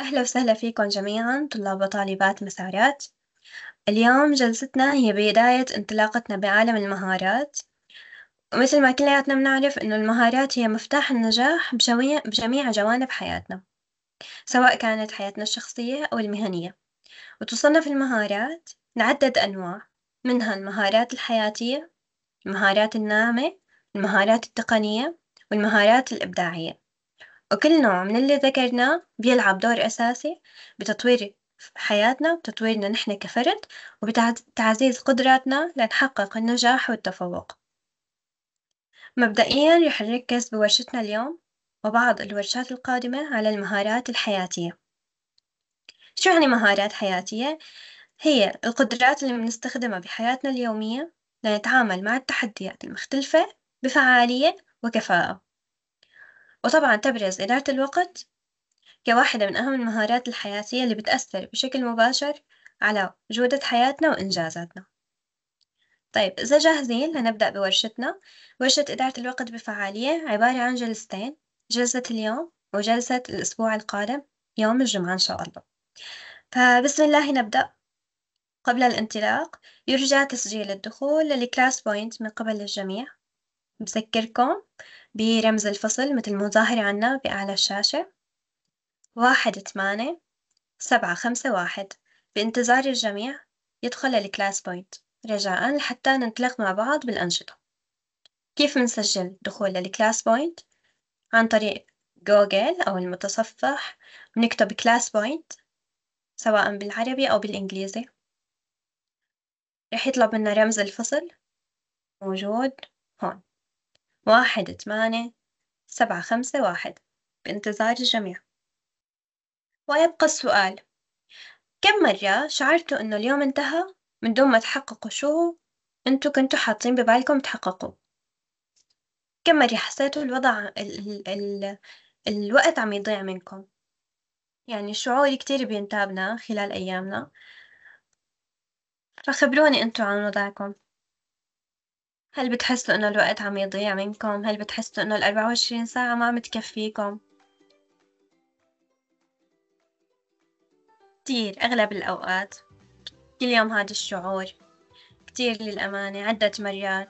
أهلا وسهلا فيكم جميعا طلاب وطالبات مسارات اليوم جلستنا هي بداية انطلاقتنا بعالم المهارات ومثل ما كلياتنا بنعرف إنه المهارات هي مفتاح النجاح بجميع جوانب حياتنا سواء كانت حياتنا الشخصية أو المهنية وتصنف المهارات لعدة أنواع منها المهارات الحياتية المهارات الناعمة المهارات التقنية والمهارات الإبداعية وكل نوع من اللي ذكرناه بيلعب دور أساسي بتطوير حياتنا وتطويرنا نحن كفرد وبتعزيز قدراتنا لنحقق النجاح والتفوق مبدئيا رح نركز بورشتنا اليوم وبعض الورشات القادمة على المهارات الحياتية شو يعني مهارات حياتية؟ هي القدرات اللي بنستخدمها بحياتنا اليومية لنتعامل مع التحديات المختلفة بفعالية وكفاءة وطبعا تبرز إدارة الوقت كواحدة من أهم المهارات الحياتية اللي بتأثر بشكل مباشر على جودة حياتنا وإنجازاتنا طيب إذا جاهزين لنبدأ بورشتنا ورشة إدارة الوقت بفعالية عبارة عن جلستين جلسة اليوم وجلسة الأسبوع القادم يوم الجمعة إن شاء الله فبسم الله نبدأ قبل الانطلاق يرجى تسجيل الدخول للكلاس بوينت من قبل الجميع بذكركم برمز الفصل متل ظاهر عنا بأعلى الشاشة واحد تمانية سبعة خمسة واحد بانتظار الجميع يدخل الكلاس بوينت رجاء لحتى ننطلق مع بعض بالأنشطة كيف منسجل دخول للكلاس بوينت؟ عن طريق جوجل أو المتصفح بنكتب كلاس بوينت سواء بالعربي أو بالإنجليزي رح يطلب منا رمز الفصل موجود هون واحد ثمانية سبعة خمسة واحد بانتظار الجميع ويبقى السؤال كم مرة شعرتوا إنه اليوم انتهى من دون ما تحققوا شو أنتوا كنتوا حاطين ببالكم تحققوا كم مرة حسيتوا الوضع ال ال الوقت عم يضيع منكم يعني الشعور كتير بينتابنا خلال أيامنا فخبروني أنتوا عن وضعكم هل بتحسّوا إنه الوقت عم يضيع منكم؟ هل بتحسّوا إنه الأربعة وعشرين ساعة ما عم تكفّيكم؟ كتير أغلب الأوقات، كل يوم هاد الشعور، كتير للأمانة عدّة مرّات،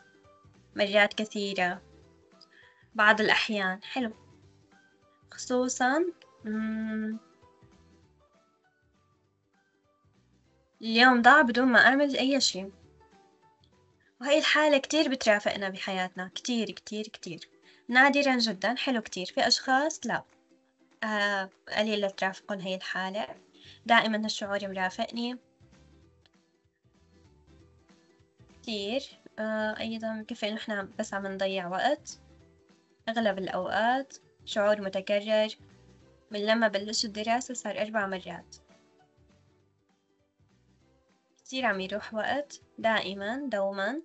مرّات كثيرة، بعض الأحيان، حلو، خصوصًا اليوم ضاع بدون ما أعمل أي شي. وهي الحالة كتير بترافقنا بحياتنا كتير كتير كتير نادرا جدا حلو كتير في أشخاص لا آه قليلة ترافقهم هي الحالة دائما الشعور مرافقني كتير آه أيضا كيف إنه إحنا بس عم نضيع وقت أغلب الأوقات شعور متكرر من لما بلشت الدراسة صار أربع مرات كتير عم يروح وقت دائما دوما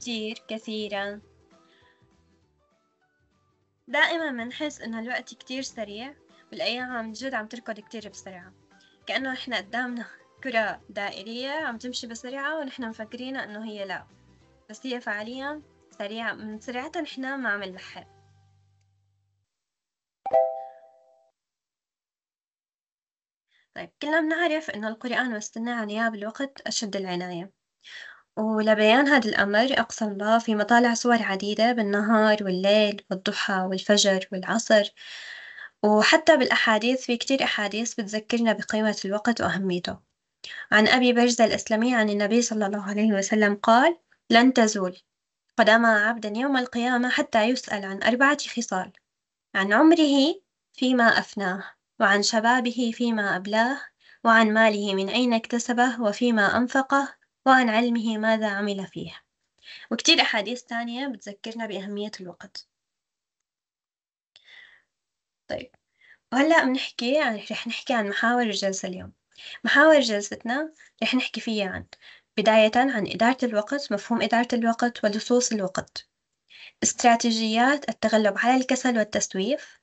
كتير كثيرا دائما بنحس انه الوقت كتير سريع والايام عن جد عم تركض كتير بسرعة كأنه احنا قدامنا كرة دائرية عم تمشي بسرعة ونحن مفكرين انه هي لا بس هي فعليا سريعة من سرعتها نحن ما عم نلحق طيب كلنا بنعرف أن القرآن والسنة عن غياب الوقت أشد العناية ولبيان هذا الأمر أقسم الله في مطالع صور عديدة بالنهار والليل والضحى والفجر والعصر وحتى بالأحاديث في كتير أحاديث بتذكرنا بقيمة الوقت وأهميته عن أبي برزة الأسلمي عن النبي صلى الله عليه وسلم قال لن تزول قدم عبدا يوم القيامة حتى يسأل عن أربعة خصال عن عمره فيما أفناه وعن شبابه فيما أبلاه وعن ماله من أين اكتسبه وفيما أنفقه وعن علمه ماذا عمل فيه وكتير أحاديث تانية بتذكرنا بأهمية الوقت طيب وهلأ بنحكي عن رح نحكي عن محاور الجلسة اليوم محاور جلستنا رح نحكي فيها عن بداية عن إدارة الوقت مفهوم إدارة الوقت ولصوص الوقت استراتيجيات التغلب على الكسل والتسويف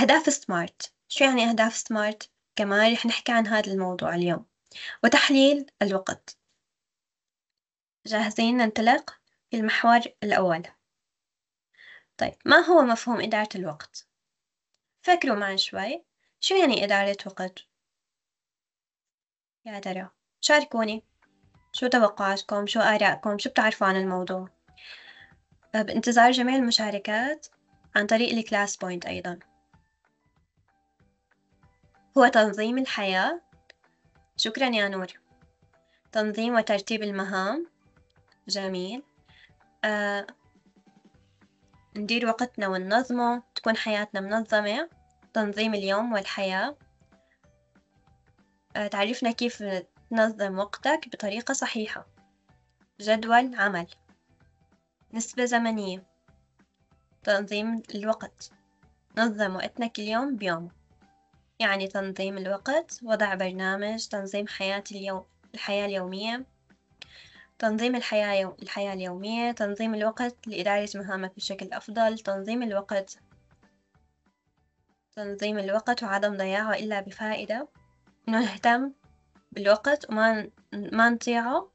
أهداف سمارت شو يعني أهداف سمارت؟ كمان رح نحكي عن هذا الموضوع اليوم وتحليل الوقت جاهزين ننطلق في المحور الأول طيب ما هو مفهوم إدارة الوقت؟ فكروا معي شوي شو يعني إدارة وقت؟ يا ترى شاركوني شو توقعاتكم شو آرائكم شو بتعرفوا عن الموضوع بانتظار جميع المشاركات عن طريق الكلاس بوينت أيضاً هو تنظيم الحياة شكرا يا نور تنظيم وترتيب المهام جميل آه. ندير وقتنا وننظمه تكون حياتنا منظمة تنظيم اليوم والحياة آه. تعرفنا كيف تنظم وقتك بطريقة صحيحة جدول عمل نسبة زمنية تنظيم الوقت نظم وقتنا كل يوم بيومه يعني تنظيم الوقت وضع برنامج تنظيم حياة اليوم الحياة اليومية تنظيم الحياة, يو... الحياة اليومية تنظيم الوقت لإدارة مهامك بشكل أفضل تنظيم الوقت تنظيم الوقت وعدم ضياعه إلا بفائدة إنه نهتم بالوقت وما ما نطيعه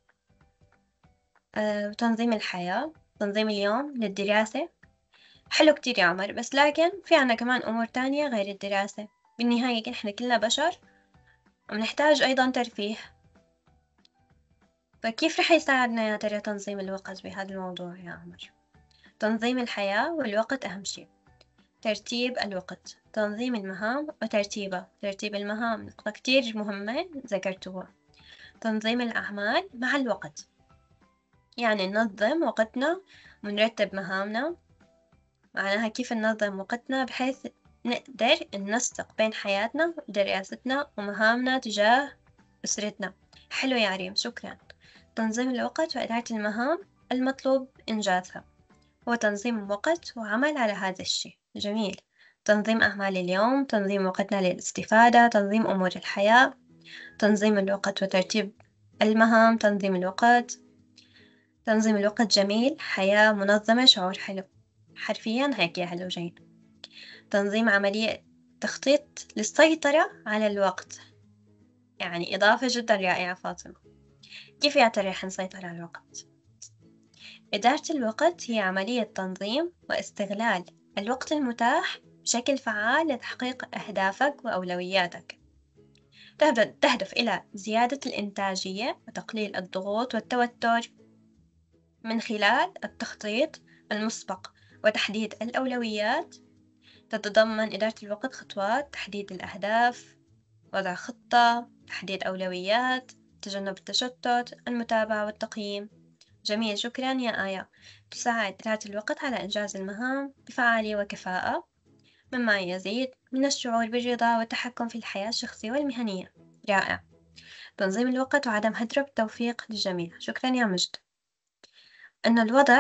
آه، تنظيم الحياة تنظيم اليوم للدراسة حلو كتير يا عمر بس لكن في عنا كمان أمور تانية غير الدراسة بالنهاية نحن كلنا بشر ونحتاج أيضا ترفيه فكيف رح يساعدنا يا ترى تنظيم الوقت بهذا الموضوع يا عمر تنظيم الحياة والوقت أهم شيء ترتيب الوقت تنظيم المهام وترتيبها ترتيب المهام نقطة كتير مهمة ذكرتوها تنظيم الأعمال مع الوقت يعني ننظم وقتنا ونرتب مهامنا معناها كيف ننظم وقتنا بحيث نقدر ننسق بين حياتنا ودراستنا ومهامنا تجاه أسرتنا حلو يا ريم شكرا تنظيم الوقت وإدارة المهام المطلوب إنجازها وتنظيم وقت وعمل على هذا الشيء جميل تنظيم أعمال اليوم تنظيم وقتنا للاستفادة تنظيم أمور الحياة تنظيم الوقت وترتيب المهام تنظيم الوقت تنظيم الوقت جميل حياة منظمة شعور حلو حرفيا هيك يا جين تنظيم عملية تخطيط للسيطرة على الوقت يعني إضافة جدا رائعة فاطمة كيف يا ترى رح نسيطر على الوقت؟ إدارة الوقت هي عملية تنظيم واستغلال الوقت المتاح بشكل فعال لتحقيق أهدافك وأولوياتك تهدف إلى زيادة الإنتاجية وتقليل الضغوط والتوتر من خلال التخطيط المسبق وتحديد الأولويات تتضمن إدارة الوقت خطوات تحديد الأهداف وضع خطة تحديد أولويات تجنب التشتت المتابعة والتقييم جميل شكرا يا آية تساعد إدارة الوقت على إنجاز المهام بفعالية وكفاءة مما يزيد من الشعور بالرضا والتحكم في الحياة الشخصية والمهنية رائع تنظيم الوقت وعدم هدره بالتوفيق للجميع شكرا يا مجد أن الوضع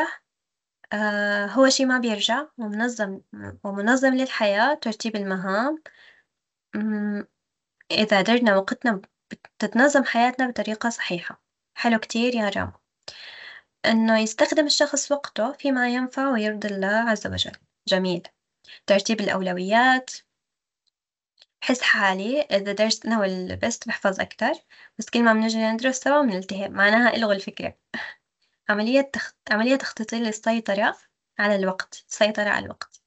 آه، هو شي ما بيرجع ومنظم ومنظم للحياة ترتيب المهام إذا درنا وقتنا بتتنظم حياتنا بطريقة صحيحة حلو كتير يا رامو إنه يستخدم الشخص وقته فيما ينفع ويرضي الله عز وجل جميل ترتيب الأولويات بحس حالي إذا درست أنا ولبست بحفظ أكتر بس كل ما منجي ندرس سوا بنلتهم معناها إلغوا الفكرة عملية تخ... عملية تخطيطية للسيطرة على الوقت السيطرة على الوقت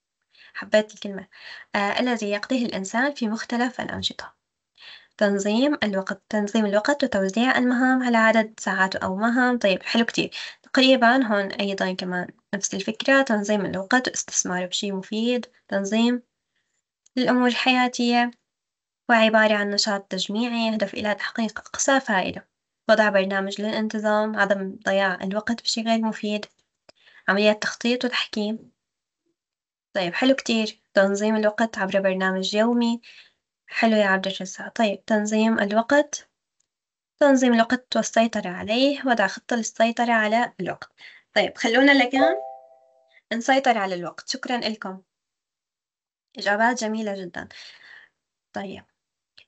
حبيت الكلمة آه، الذي يقضيه الإنسان في مختلف الأنشطة تنظيم الوقت تنظيم الوقت وتوزيع المهام على عدد ساعات أو مهام طيب حلو كتير تقريبا هون أيضا كمان نفس الفكرة تنظيم الوقت واستثماره بشي مفيد تنظيم للأمور الحياتية وعبارة عن نشاط تجميعي يهدف إلى تحقيق أقصى فائدة وضع برنامج للانتظام عدم ضياع الوقت بشي غير مفيد عمليات تخطيط وتحكيم طيب حلو كتير تنظيم الوقت عبر برنامج يومي حلو يا عبد الرزاق طيب تنظيم الوقت تنظيم الوقت والسيطرة عليه وضع خطة للسيطرة على الوقت طيب خلونا لكان نسيطر على الوقت شكرا لكم إجابات جميلة جدا طيب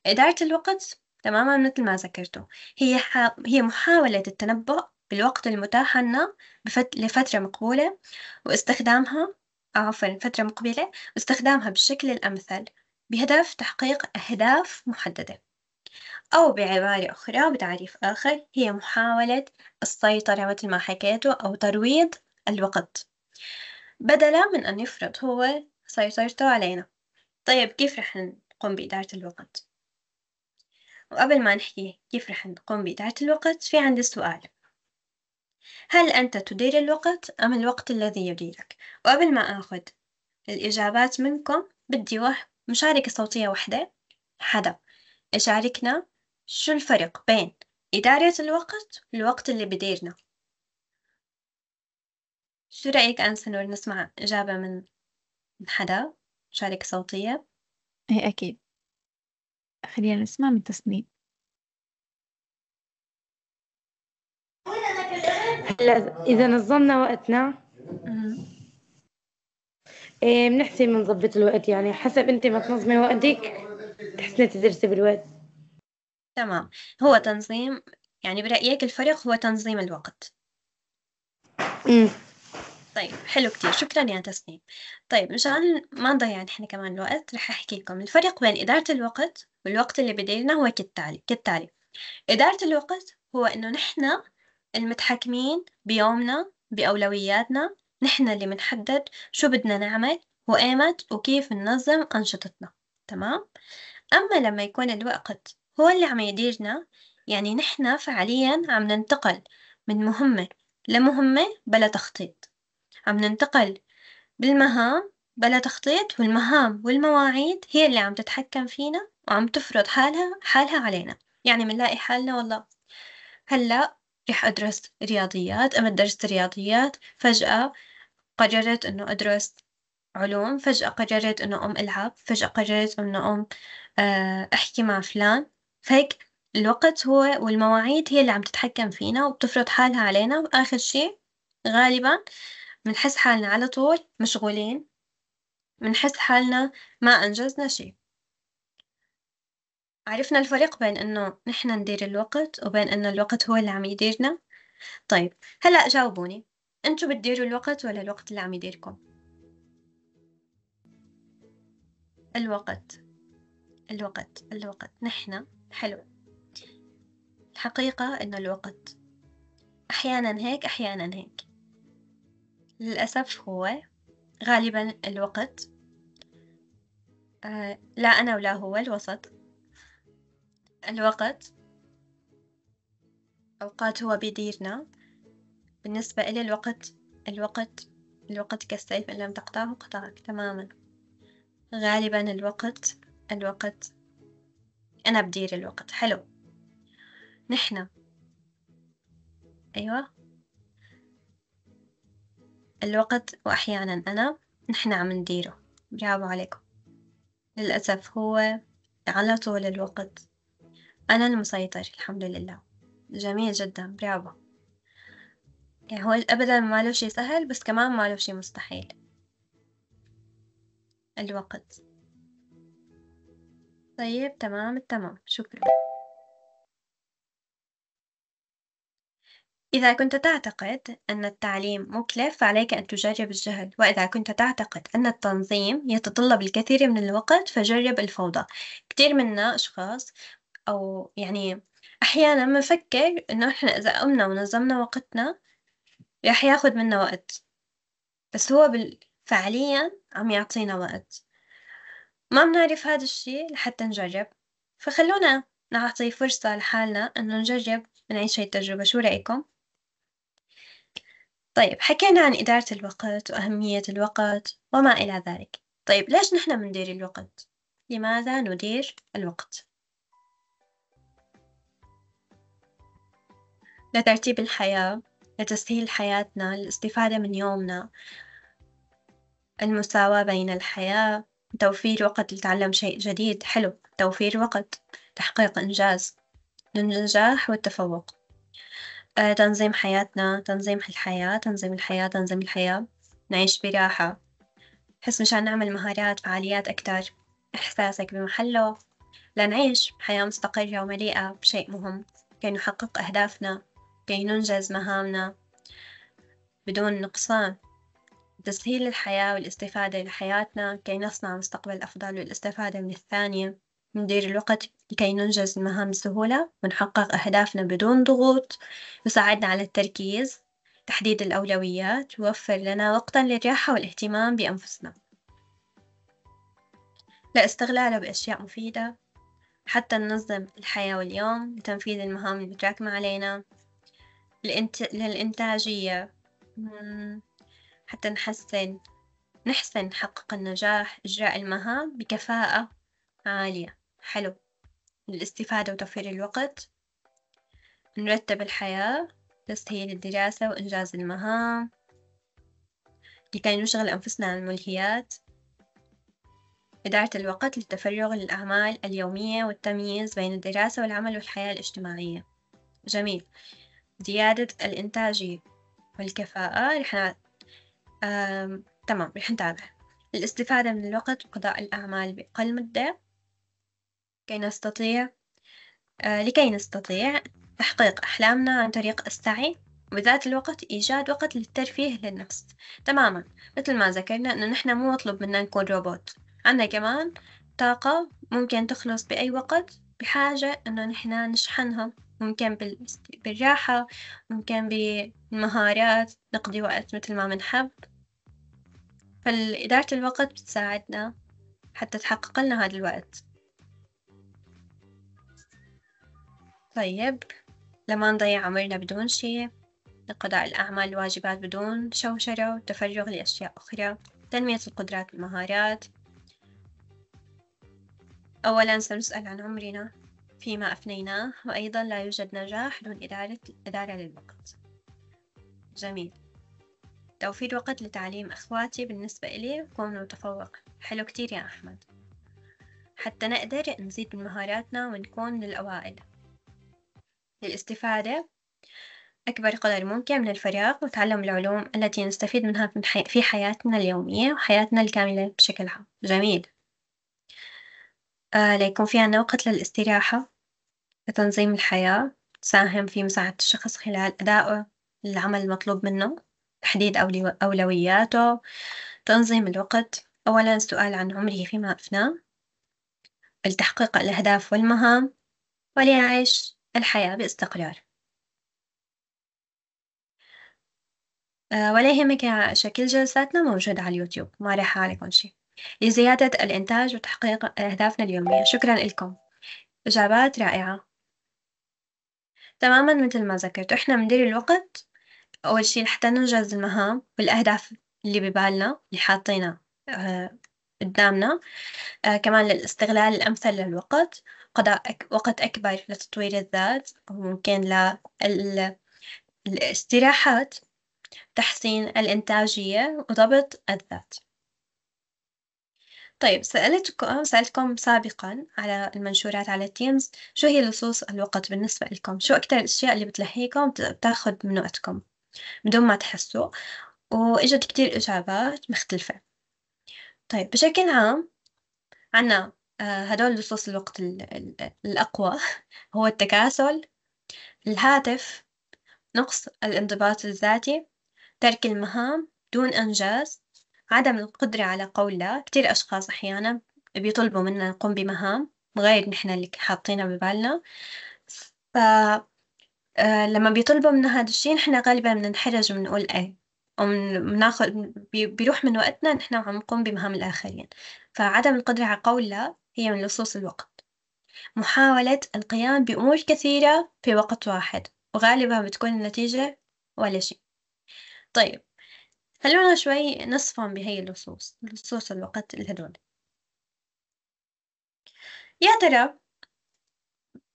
إدارة الوقت تماما مثل ما ذكرته هي حا... هي محاولة التنبؤ بالوقت المتاح لنا بفت... لفترة مقبولة واستخدامها عفوا فترة مقبلة واستخدامها بالشكل الأمثل بهدف تحقيق أهداف محددة أو بعبارة أخرى بتعريف آخر هي محاولة السيطرة مثل ما حكيته أو ترويض الوقت بدلا من أن يفرض هو سيطرته علينا طيب كيف رح نقوم بإدارة الوقت؟ وقبل ما نحكي كيف رح نقوم بإدارة الوقت في عندي سؤال هل أنت تدير الوقت أم الوقت الذي يديرك؟ وقبل ما أخذ الإجابات منكم بدي واحد مشاركة صوتية واحدة حدا يشاركنا شو الفرق بين إدارة الوقت والوقت اللي بديرنا شو رأيك أنسنور نسمع إجابة من حدا مشاركة صوتية؟ إيه أكيد خلينا نسمع من تصميم هلا اذا نظمنا وقتنا آه. إيه بنحسن بنظبط الوقت يعني حسب انت ما تنظمي وقتك تحسني تدرسي بالوقت تمام هو تنظيم يعني برأيك الفرق هو تنظيم الوقت امم طيب حلو كتير شكرا يا تسنيم طيب مشان ما نضيع نحن كمان الوقت رح أحكي لكم الفرق بين إدارة الوقت والوقت اللي بديرنا هو كالتالي كالتالي إدارة الوقت هو إنه نحن المتحكمين بيومنا بأولوياتنا نحن اللي بنحدد شو بدنا نعمل وإيمت وكيف ننظم أنشطتنا تمام أما لما يكون الوقت هو اللي عم يديرنا يعني نحن فعليا عم ننتقل من مهمة لمهمة بلا تخطيط عم ننتقل بالمهام بلا تخطيط والمهام والمواعيد هي اللي عم تتحكم فينا وعم تفرض حالها حالها علينا يعني منلاقي حالنا والله هلأ رح أدرس رياضيات أما درست رياضيات فجأة قررت إنه أدرس علوم فجأة قررت إنه أم ألعب فجأة قررت إنه أم آه، أحكي مع فلان فهيك الوقت هو والمواعيد هي اللي عم تتحكم فينا وبتفرض حالها علينا وآخر شي غالبا بنحس حالنا على طول مشغولين بنحس حالنا ما أنجزنا شي عرفنا الفرق بين إنه نحن ندير الوقت وبين إنه الوقت هو اللي عم يديرنا طيب هلأ جاوبوني أنتو بتديروا الوقت ولا الوقت اللي عم يديركم الوقت الوقت الوقت نحن حلو الحقيقة إنه الوقت أحيانا هيك أحيانا هيك للأسف هو غالبا الوقت آه لا أنا ولا هو الوسط الوقت أوقات هو بيديرنا بالنسبة إلي الوقت الوقت الوقت كالسيف إن لم تقطعه قطعك تماما غالبا الوقت الوقت أنا بدير الوقت حلو نحن أيوة الوقت وأحيانا أنا نحن عم نديره برافو عليكم للأسف هو على طول الوقت أنا المسيطر الحمد لله جميل جدا برافو يعني هو أبدا ما له شي سهل بس كمان ما له شي مستحيل الوقت طيب تمام التمام شكرا إذا كنت تعتقد أن التعليم مكلف فعليك أن تجرب الجهل وإذا كنت تعتقد أن التنظيم يتطلب الكثير من الوقت فجرب الفوضى كتير منا أشخاص أو يعني أحيانا بنفكر إنه إحنا إذا قمنا ونظمنا وقتنا رح ياخد منا وقت بس هو بال... فعليا عم يعطينا وقت ما بنعرف هاد الشي لحتى نجرب فخلونا نعطي فرصة لحالنا إنه نجرب نعيش هاي التجربة شو رأيكم؟ طيب حكينا عن إدارة الوقت وأهمية الوقت وما إلى ذلك طيب ليش نحن مندير الوقت؟ لماذا ندير الوقت؟ لترتيب الحياة لتسهيل حياتنا للاستفادة من يومنا المساواة بين الحياة توفير وقت لتعلم شيء جديد حلو توفير وقت تحقيق إنجاز للنجاح والتفوق آه، تنظيم حياتنا تنظيم الحياة تنظيم الحياة تنظيم الحياة نعيش براحة حس مشان نعمل مهارات فعاليات أكتر إحساسك بمحله لنعيش حياة مستقرة ومليئة بشيء مهم كي نحقق أهدافنا كي ننجز مهامنا بدون نقصان تسهيل الحياة والاستفادة لحياتنا كي نصنع مستقبل أفضل والاستفادة من الثانية ندير الوقت لكي ننجز المهام بسهولة ونحقق أهدافنا بدون ضغوط يساعدنا على التركيز تحديد الأولويات يوفر لنا وقتا للراحة والاهتمام بأنفسنا لاستغلاله بأشياء مفيدة حتى ننظم الحياة واليوم لتنفيذ المهام المتراكمة علينا للإنت... للإنتاجية حتى نحسن نحسن نحقق النجاح إجراء المهام بكفاءة عالية حلو للاستفادة وتوفير الوقت نرتب الحياة تسهيل الدراسة وإنجاز المهام لكي نشغل أنفسنا عن الملهيات إدارة الوقت للتفرغ للأعمال اليومية والتمييز بين الدراسة والعمل والحياة الاجتماعية جميل زيادة الإنتاجية والكفاءة رح نع... آم... تمام رح نتابع الاستفادة من الوقت وقضاء الأعمال بأقل مدة كي نستطيع آه لكي نستطيع تحقيق أحلامنا عن طريق السعي وبذات الوقت إيجاد وقت للترفيه للنفس تماما مثل ما ذكرنا أنه نحن مو مطلوب منا نكون روبوت عندنا كمان طاقة ممكن تخلص بأي وقت بحاجة أنه نحن نشحنها ممكن بالراحة ممكن بالمهارات نقضي وقت مثل ما بنحب فإدارة الوقت بتساعدنا حتى تحقق لنا هذا الوقت طيب لما نضيع عمرنا بدون شي لقضاء الأعمال الواجبات بدون شوشرة والتفرغ لأشياء أخرى تنمية القدرات والمهارات أولا سنسأل عن عمرنا فيما أفنيناه وأيضا لا يوجد نجاح دون إدارة إدارة للوقت جميل توفير وقت لتعليم أخواتي بالنسبة إلي يكون متفوق حلو كتير يا أحمد حتى نقدر نزيد من مهاراتنا ونكون من الأوائل للاستفادة أكبر قدر ممكن من الفراغ وتعلم العلوم التي نستفيد منها في حياتنا اليومية وحياتنا الكاملة بشكل عام جميل آه ليكون في عنا وقت للاستراحة لتنظيم الحياة تساهم في مساعدة الشخص خلال أدائه للعمل المطلوب منه تحديد أولوياته تنظيم الوقت أولا السؤال عن عمره فيما أفناه لتحقيق الأهداف والمهام وليعيش الحياة باستقرار آه، ولا يهمك شكل جلساتنا موجود على اليوتيوب ما راح عليكم شي لزيادة الإنتاج وتحقيق أهدافنا اليومية شكرا لكم إجابات رائعة تمامًا متل ما ذكرت، إحنا مندير الوقت أول شي لحتى ننجز المهام والأهداف اللي ببالنا اللي حاطينا آه، قدامنا، آه، كمان للاستغلال الأمثل للوقت، قضاء أك وقت أكبر لتطوير الذات، وممكن لل الاستراحات، تحسين الإنتاجية، وضبط الذات. طيب سألتكم سألتكم سابقا على المنشورات على تيمز شو هي لصوص الوقت بالنسبة لكم شو أكتر الأشياء اللي بتلهيكم بتاخد من وقتكم بدون ما تحسوا وإجت كتير إجابات مختلفة طيب بشكل عام عنا آه، هدول لصوص الوقت الأقوى هو التكاسل الهاتف نقص الانضباط الذاتي ترك المهام دون إنجاز عدم القدرة على قول لا كتير أشخاص أحيانا بيطلبوا منا نقوم بمهام غير نحن اللي حاطينها ببالنا ف آه، لما بيطلبوا منا هذا الشي نحن غالبا بننحرج وبنقول ايه وبناخد بيروح من وقتنا نحن وعم نقوم بمهام الآخرين فعدم القدرة على قول لا هي من لصوص الوقت محاولة القيام بأمور كثيرة في وقت واحد وغالبا بتكون النتيجة ولا شيء طيب خلونا شوي نصفهم بهي اللصوص لصوص الوقت الهدول يا ترى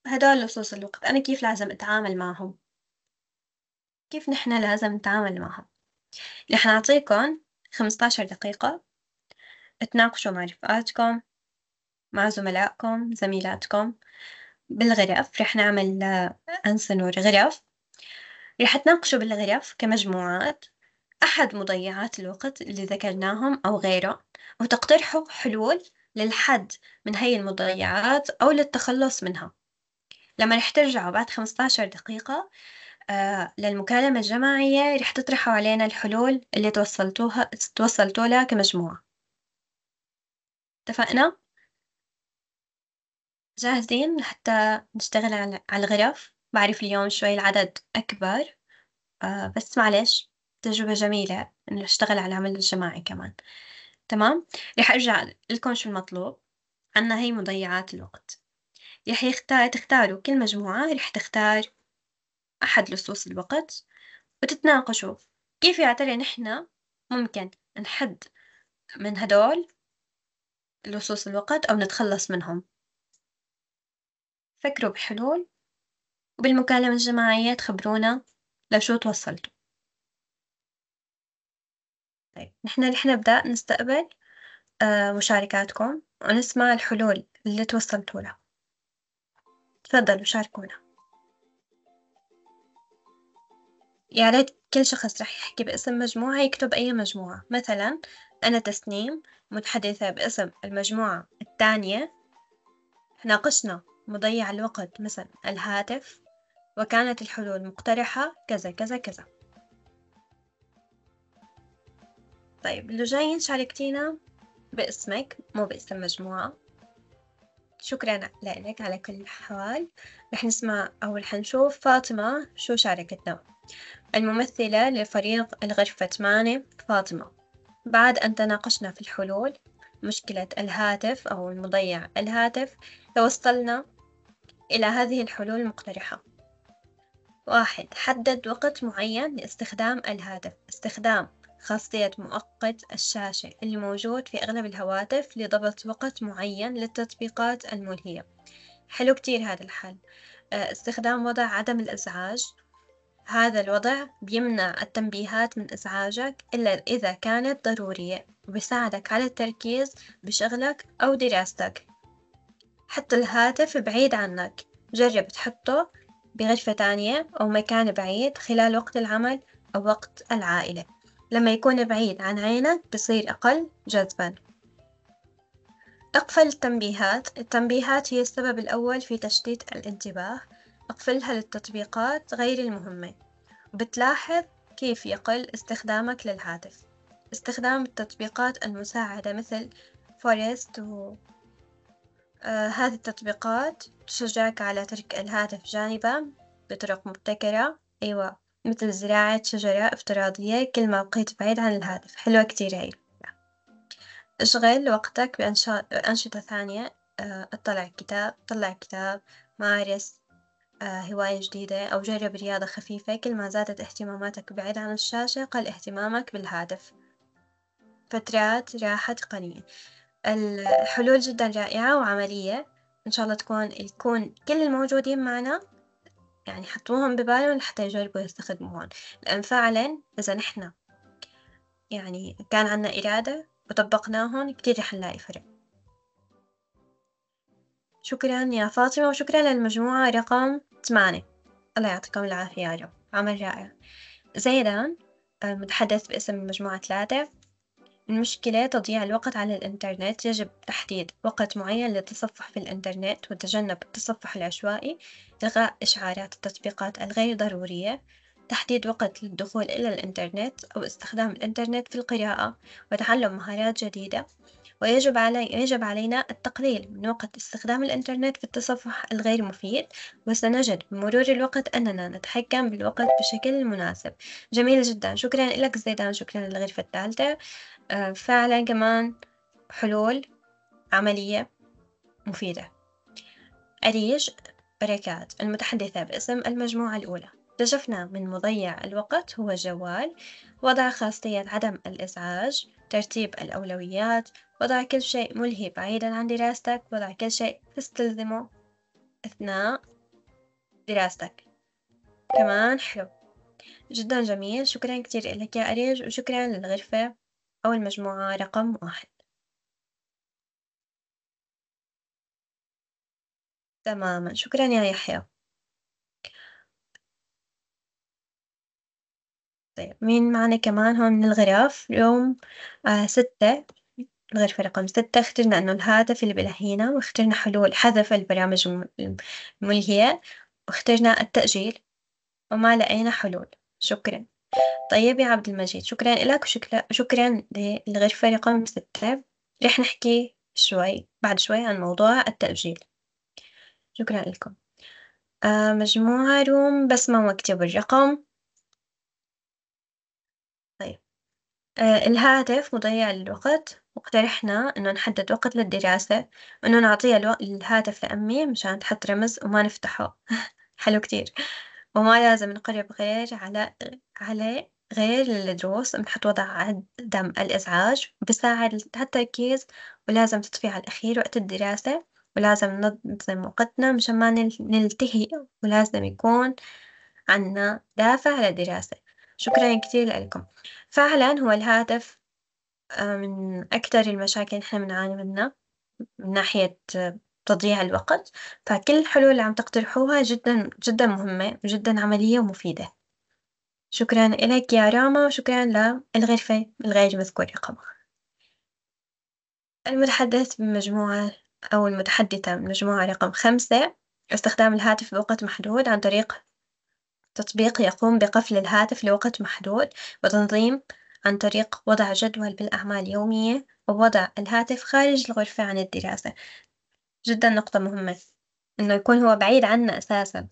هدول لصوص الوقت أنا كيف لازم أتعامل معهم كيف نحن لازم نتعامل معهم رح نعطيكم 15 دقيقة تناقشوا مع رفقاتكم مع زملائكم زميلاتكم بالغرف رح نعمل أنسنور غرف رح تناقشوا بالغرف كمجموعات أحد مضيعات الوقت اللي ذكرناهم أو غيره وتقترحوا حلول للحد من هاي المضيعات أو للتخلص منها لما رح ترجعوا بعد 15 دقيقة آه للمكالمة الجماعية رح تطرحوا علينا الحلول اللي توصلتوها توصلتوا لها كمجموعة اتفقنا؟ جاهزين حتى نشتغل على الغرف بعرف اليوم شوي العدد أكبر آه بس معلش تجربة جميلة إنه أشتغل على العمل الجماعي كمان تمام رح أرجع لكم شو المطلوب عنا هي مضيعات الوقت رح يختار تختاروا كل مجموعة رح تختار أحد لصوص الوقت وتتناقشوا كيف يا ترى نحنا ممكن نحد من هدول لصوص الوقت أو نتخلص منهم فكروا بحلول وبالمكالمة الجماعية تخبرونا لشو توصلتوا نحن رح نبدأ نستقبل آه، مشاركاتكم ونسمع الحلول اللي توصلتولها تفضلوا شاركونا يا ريت كل شخص رح يحكي باسم مجموعة يكتب أي مجموعة مثلا أنا تسنيم متحدثة باسم المجموعة الثانية ناقشنا مضيع الوقت مثلا الهاتف وكانت الحلول مقترحة كذا كذا كذا طيب جايين شاركتينا باسمك مو باسم مجموعة شكرا لك على كل حال رح نسمع أو رح نشوف فاطمة شو شاركتنا الممثلة لفريق الغرفة 8 فاطمة بعد أن تناقشنا في الحلول مشكلة الهاتف أو المضيع الهاتف توصلنا إلى هذه الحلول المقترحة واحد حدد وقت معين لاستخدام الهاتف استخدام خاصية مؤقت الشاشة اللي موجود في أغلب الهواتف لضبط وقت معين للتطبيقات الملهية حلو كتير هذا الحل آه، استخدام وضع عدم الإزعاج هذا الوضع بيمنع التنبيهات من إزعاجك إلا إذا كانت ضرورية وبيساعدك على التركيز بشغلك أو دراستك حط الهاتف بعيد عنك جرب تحطه بغرفة تانية أو مكان بعيد خلال وقت العمل أو وقت العائلة لما يكون بعيد عن عينك بصير أقل جذبًا اقفل التنبيهات التنبيهات هي السبب الأول في تشتيت الانتباه اقفلها للتطبيقات غير المهمة بتلاحظ كيف يقل استخدامك للهاتف استخدام التطبيقات المساعدة مثل فورست و آه، هذه التطبيقات تشجعك على ترك الهاتف جانبا بطرق مبتكرة أيوة مثل زراعة شجرة افتراضية كل ما بقيت بعيد عن الهاتف حلوة كتير هاي الفكرة اشغل وقتك بأنشا- بأنشطة ثانية آه، اطلع كتاب طلع كتاب مارس آه، هواية جديدة أو جرب رياضة خفيفة كل ما زادت اهتماماتك بعيد عن الشاشة قل اهتمامك بالهاتف فترات راحة تقنية الحلول جدا رائعة وعملية إن شاء الله تكون يكون كل الموجودين معنا يعني حطوهم ببالهم لحتى يجربوا يستخدموهم لأن فعلا إذا نحنا يعني كان عنا إرادة وطبقناهم كتير رح نلاقي فرق شكرا يا فاطمة وشكرا للمجموعة رقم ثمانية الله يعطيكم العافية يا رب عمل رائع زيدان آه، متحدث باسم مجموعة ثلاثة المشكلة تضييع الوقت على الإنترنت يجب تحديد وقت معين للتصفح في الإنترنت وتجنب التصفح العشوائي إلغاء إشعارات التطبيقات الغير ضرورية تحديد وقت للدخول إلى الإنترنت أو استخدام الإنترنت في القراءة وتعلم مهارات جديدة ويجب علي يجب علينا التقليل من وقت استخدام الإنترنت في التصفح الغير مفيد وسنجد بمرور الوقت أننا نتحكم بالوقت بشكل مناسب جميل جدا شكرا لك زيدان شكرا للغرفة الثالثة آه، فعلا كمان حلول عملية مفيدة أريج بركات المتحدثة باسم المجموعة الأولى اكتشفنا من مضيع الوقت هو الجوال وضع خاصية عدم الإزعاج ترتيب الأولويات وضع كل شيء ملهي بعيدا عن دراستك وضع كل شيء تستلزمه أثناء دراستك كمان حلو جدا جميل شكرا كتير لك يا أريج وشكرا للغرفة أو المجموعة رقم واحد تماما شكرا يا يحيى طيب مين معنا كمان هون من الغرف اليوم آه ستة الغرفة رقم ستة اخترنا أنه الهاتف اللي بلهينا واخترنا حلول حذف البرامج الملهية واخترنا التأجيل وما لقينا حلول شكرا طيب يا عبد المجيد شكرا لك وشكرا شكرا للغرفة رقم ستة رح نحكي شوي بعد شوي عن موضوع التأجيل شكرا لكم آه، مجموعة روم بسمة واكتب الرقم طيب آه، الهاتف مضيع للوقت واقترحنا إنه نحدد وقت للدراسة انه نعطيها الهاتف لأمي مشان تحط رمز وما نفتحه حلو كتير وما لازم نقرب غير على على غير للدروس بنحط وضع عدم الإزعاج بساعد التركيز ولازم تطفي على الأخير وقت الدراسة ولازم ننظم وقتنا مشان ما نلتهي ولازم يكون عنا دافع للدراسة شكرا كتير لكم فعلا هو الهاتف آه، من أكتر المشاكل نحن بنعاني منها من ناحية تضييع الوقت فكل الحلول اللي عم تقترحوها جدا جدا مهمة جدا عملية ومفيدة شكرا لك يا راما وشكرا للغرفة الغير مذكور رقمها المتحدث بالمجموعة أو المتحدثة بالمجموعة رقم خمسة استخدام الهاتف بوقت محدود عن طريق تطبيق يقوم بقفل الهاتف لوقت محدود وتنظيم عن طريق وضع جدول بالأعمال اليومية ووضع الهاتف خارج الغرفة عن الدراسة جدا نقطة مهمة إنه يكون هو بعيد عنا أساسا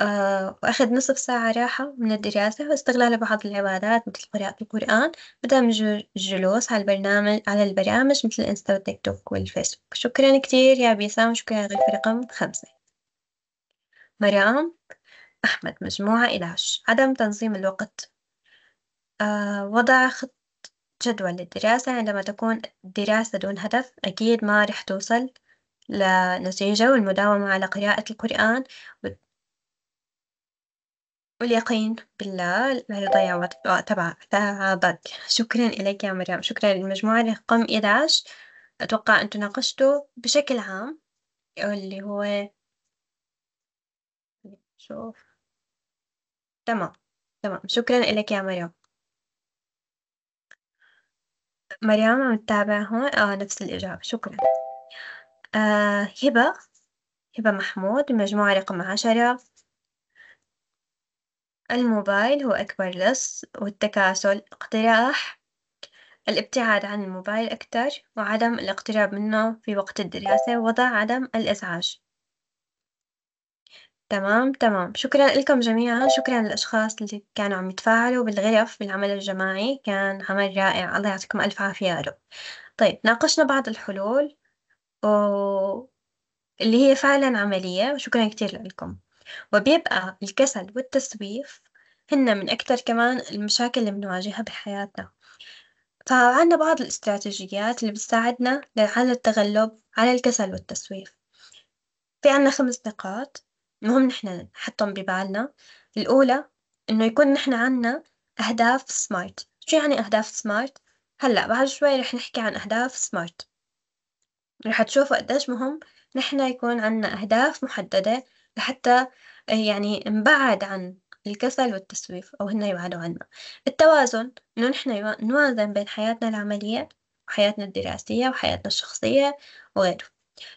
آه، وأخذ نصف ساعة راحة من الدراسة واستغلال بعض العبادات مثل قراءة القرآن من الجلوس على البرنامج على البرامج مثل الإنستا والتيك توك والفيسبوك شكرا كتير يا بيسام شكرا غرفة رقم خمسة مرام أحمد مجموعة إلاش عدم تنظيم الوقت آه، وضع خط جدول للدراسة عندما تكون الدراسة دون هدف أكيد ما رح توصل لنسيجة والمداومة على قراءة القرآن واليقين بالله لا يضيع وتعبك شكرا لك يا مريم شكرا للمجموعة رقم 11 أتوقع أن ناقشتوا بشكل عام اللي هو شوف تمام تمام شكرا لك يا مريم مريم عم تتابع هون آه نفس الإجابة شكرا آه، هبة هبة محمود مجموعة رقم عشرة الموبايل هو أكبر لص والتكاسل اقتراح الابتعاد عن الموبايل أكثر وعدم الاقتراب منه في وقت الدراسة ووضع عدم الإزعاج تمام تمام شكرا لكم جميعا شكرا للأشخاص اللي كانوا عم يتفاعلوا بالغرف بالعمل الجماعي كان عمل رائع الله يعطيكم ألف عافية يا رب طيب ناقشنا بعض الحلول اللي هي فعلا عملية وشكرا كتير لكم وبيبقى الكسل والتسويف هن من أكتر كمان المشاكل اللي بنواجهها بحياتنا فعنا بعض الاستراتيجيات اللي بتساعدنا على التغلب على الكسل والتسويف في عنا خمس نقاط مهم نحن نحطهم ببالنا الأولى إنه يكون نحن عنا أهداف سمارت شو يعني أهداف سمارت؟ هلأ بعد شوي رح نحكي عن أهداف سمارت راح تشوفوا قديش مهم نحن يكون عنا أهداف محددة لحتى آه، يعني نبعد عن الكسل والتسويف أو هن يبعدوا عنا، التوازن إنه نحن نوازن بين حياتنا العملية وحياتنا الدراسية وحياتنا الشخصية وغيره،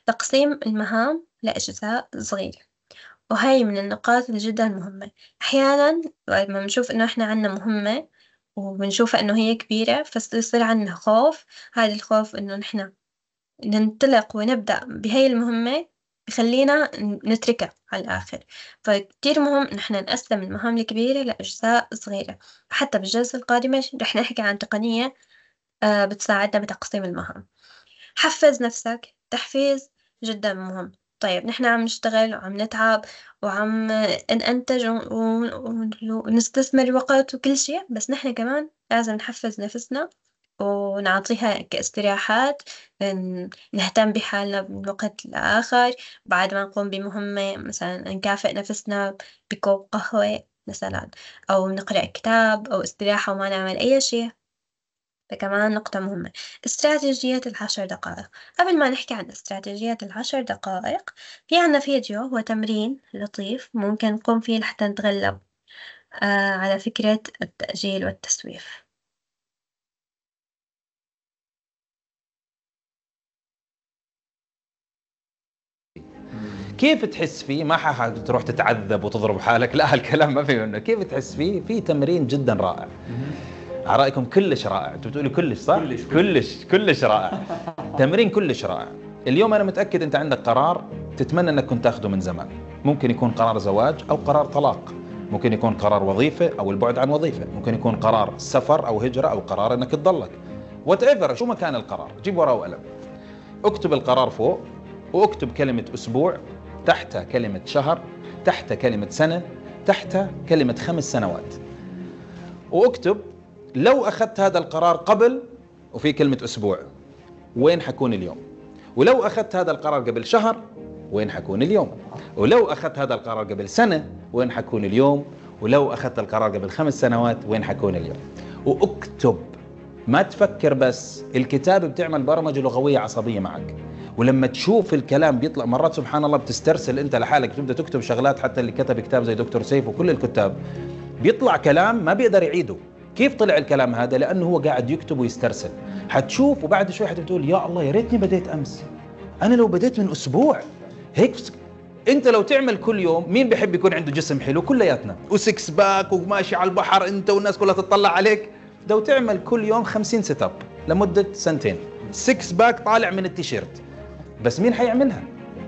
تقسيم المهام لأجزاء صغيرة وهي من النقاط اللي جدا مهمة، أحيانا لما بنشوف إنه إحنا عنا مهمة وبنشوفها إنه هي كبيرة فيصير عنا خوف هاد الخوف إنه نحنا ننطلق ونبدأ بهاي المهمة بخلينا نتركها على الآخر فكتير مهم نحن نقسم المهام الكبيرة لأجزاء صغيرة حتى بالجلسة القادمة رح نحكي عن تقنية آه، بتساعدنا بتقسيم المهام حفز نفسك تحفيز جدا مهم طيب نحن عم نشتغل وعم نتعب وعم ننتج ونستثمر وقت وكل شيء بس نحن كمان لازم نحفز نفسنا ونعطيها كاستراحات نهتم بحالنا من وقت لآخر بعد ما نقوم بمهمة مثلا نكافئ نفسنا بكوب قهوة مثلا أو نقرأ كتاب أو استراحة وما نعمل أي شيء فكمان نقطة مهمة استراتيجية العشر دقائق قبل ما نحكي عن استراتيجية العشر دقائق في عنا فيديو هو تمرين لطيف ممكن نقوم فيه لحتى نتغلب آه، على فكرة التأجيل والتسويف كيف تحس فيه ما حتروح تتعذب وتضرب حالك لا هالكلام ما في منه كيف تحس فيه في تمرين جدا رائع على رايكم كلش رائع انتم بتقولوا كلش صح كلش كلش, كلش رائع تمرين كلش رائع اليوم انا متاكد انت عندك قرار تتمنى انك كنت تاخذه من زمان ممكن يكون قرار زواج او قرار طلاق ممكن يكون قرار وظيفه او البعد عن وظيفه ممكن يكون قرار سفر او هجره او قرار انك تضلك وات ايفر شو مكان القرار جيب ورقه وقلم اكتب القرار فوق واكتب كلمه اسبوع تحت كلمة شهر تحت كلمة سنة تحت كلمة خمس سنوات واكتب لو أخذت هذا القرار قبل وفي كلمة أسبوع وين حكون اليوم ولو أخذت هذا القرار قبل شهر وين حكون اليوم ولو أخذت هذا القرار قبل سنة وين حكون اليوم ولو أخذت القرار قبل خمس سنوات وين حكون اليوم واكتب ما تفكر بس الكتاب بتعمل برمجة لغوية عصبية معك ولما تشوف الكلام بيطلع مرات سبحان الله بتسترسل انت لحالك بتبدا تكتب شغلات حتى اللي كتب كتاب زي دكتور سيف وكل الكتاب بيطلع كلام ما بيقدر يعيده كيف طلع الكلام هذا لانه هو قاعد يكتب ويسترسل حتشوف وبعد شوي حتقول يا الله يا ريتني بديت امس انا لو بديت من اسبوع هيك انت لو تعمل كل يوم مين بيحب يكون عنده جسم حلو كلياتنا وسكس باك وماشي على البحر انت والناس كلها تطلع عليك لو تعمل كل يوم 50 سيت اب لمده سنتين سكس باك طالع من التيشيرت بس مين حيعملها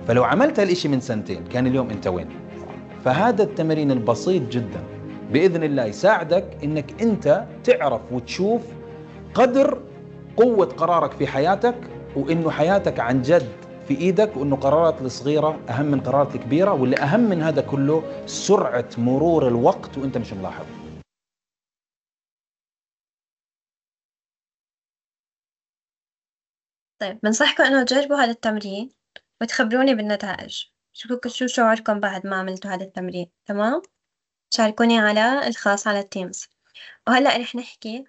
فلو عملت هالشيء من سنتين كان اليوم انت وين فهذا التمرين البسيط جدا باذن الله يساعدك انك انت تعرف وتشوف قدر قوه قرارك في حياتك وانه حياتك عن جد في ايدك وانه قرارات الصغيره اهم من قرارات الكبيره واللي اهم من هذا كله سرعه مرور الوقت وانت مش ملاحظ طيب بنصحكم إنه تجربوا هذا التمرين وتخبروني بالنتائج شوفوا شو شعوركم بعد ما عملتوا هذا التمرين تمام شاركوني على الخاص على التيمز وهلأ رح نحكي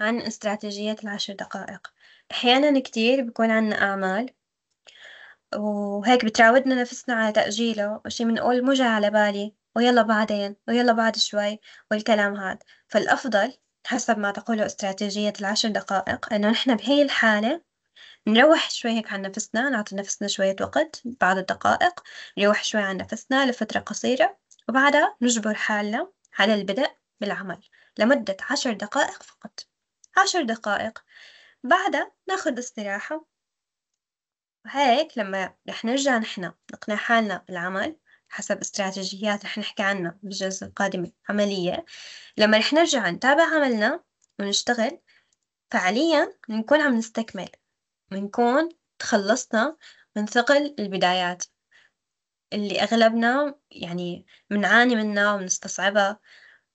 عن استراتيجية العشر دقائق أحيانا كتير بكون عنا أعمال وهيك بتراودنا نفسنا على تأجيله وشي بنقول مو جاي على بالي ويلا بعدين ويلا بعد شوي والكلام هاد فالأفضل حسب ما تقوله استراتيجية العشر دقائق أنه نحن بهي الحالة نروح شوي هيك عن نفسنا نعطي نفسنا شوية وقت بعض الدقائق نروح شوي عن نفسنا لفترة قصيرة وبعدها نجبر حالنا على البدء بالعمل لمدة عشر دقائق فقط عشر دقائق بعدها ناخد استراحة وهيك لما رح نرجع نحنا نقنع حالنا بالعمل حسب استراتيجيات رح نحكي عنها بالجلسة القادمة عملية لما رح نرجع نتابع عملنا ونشتغل فعليا نكون عم نستكمل بنكون تخلصنا من ثقل البدايات اللي أغلبنا يعني منعاني منها ومنستصعبها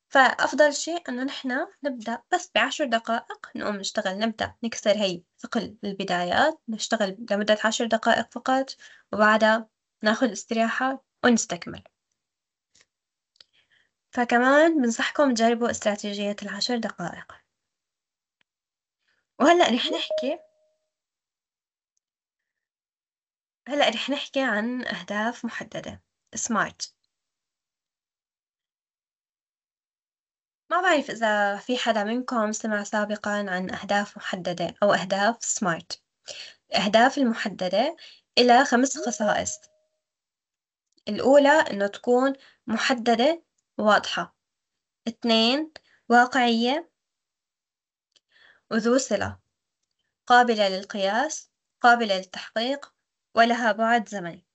فأفضل شيء إنه نحنا نبدأ بس بعشر دقائق نقوم نشتغل نبدأ نكسر هي ثقل البدايات نشتغل لمدة عشر دقائق فقط وبعدها ناخد استراحة ونستكمل فكمان بنصحكم تجربوا استراتيجية العشر دقائق وهلأ رح نحكي هلأ رح نحكي عن أهداف محددة سمارت ما بعرف إذا في حدا منكم سمع سابقا عن أهداف محددة أو أهداف سمارت الأهداف المحددة إلى خمس خصائص الأولى إنه تكون محددة واضحة اثنين واقعية وذو صلة قابلة للقياس قابلة للتحقيق ولها بعد زمني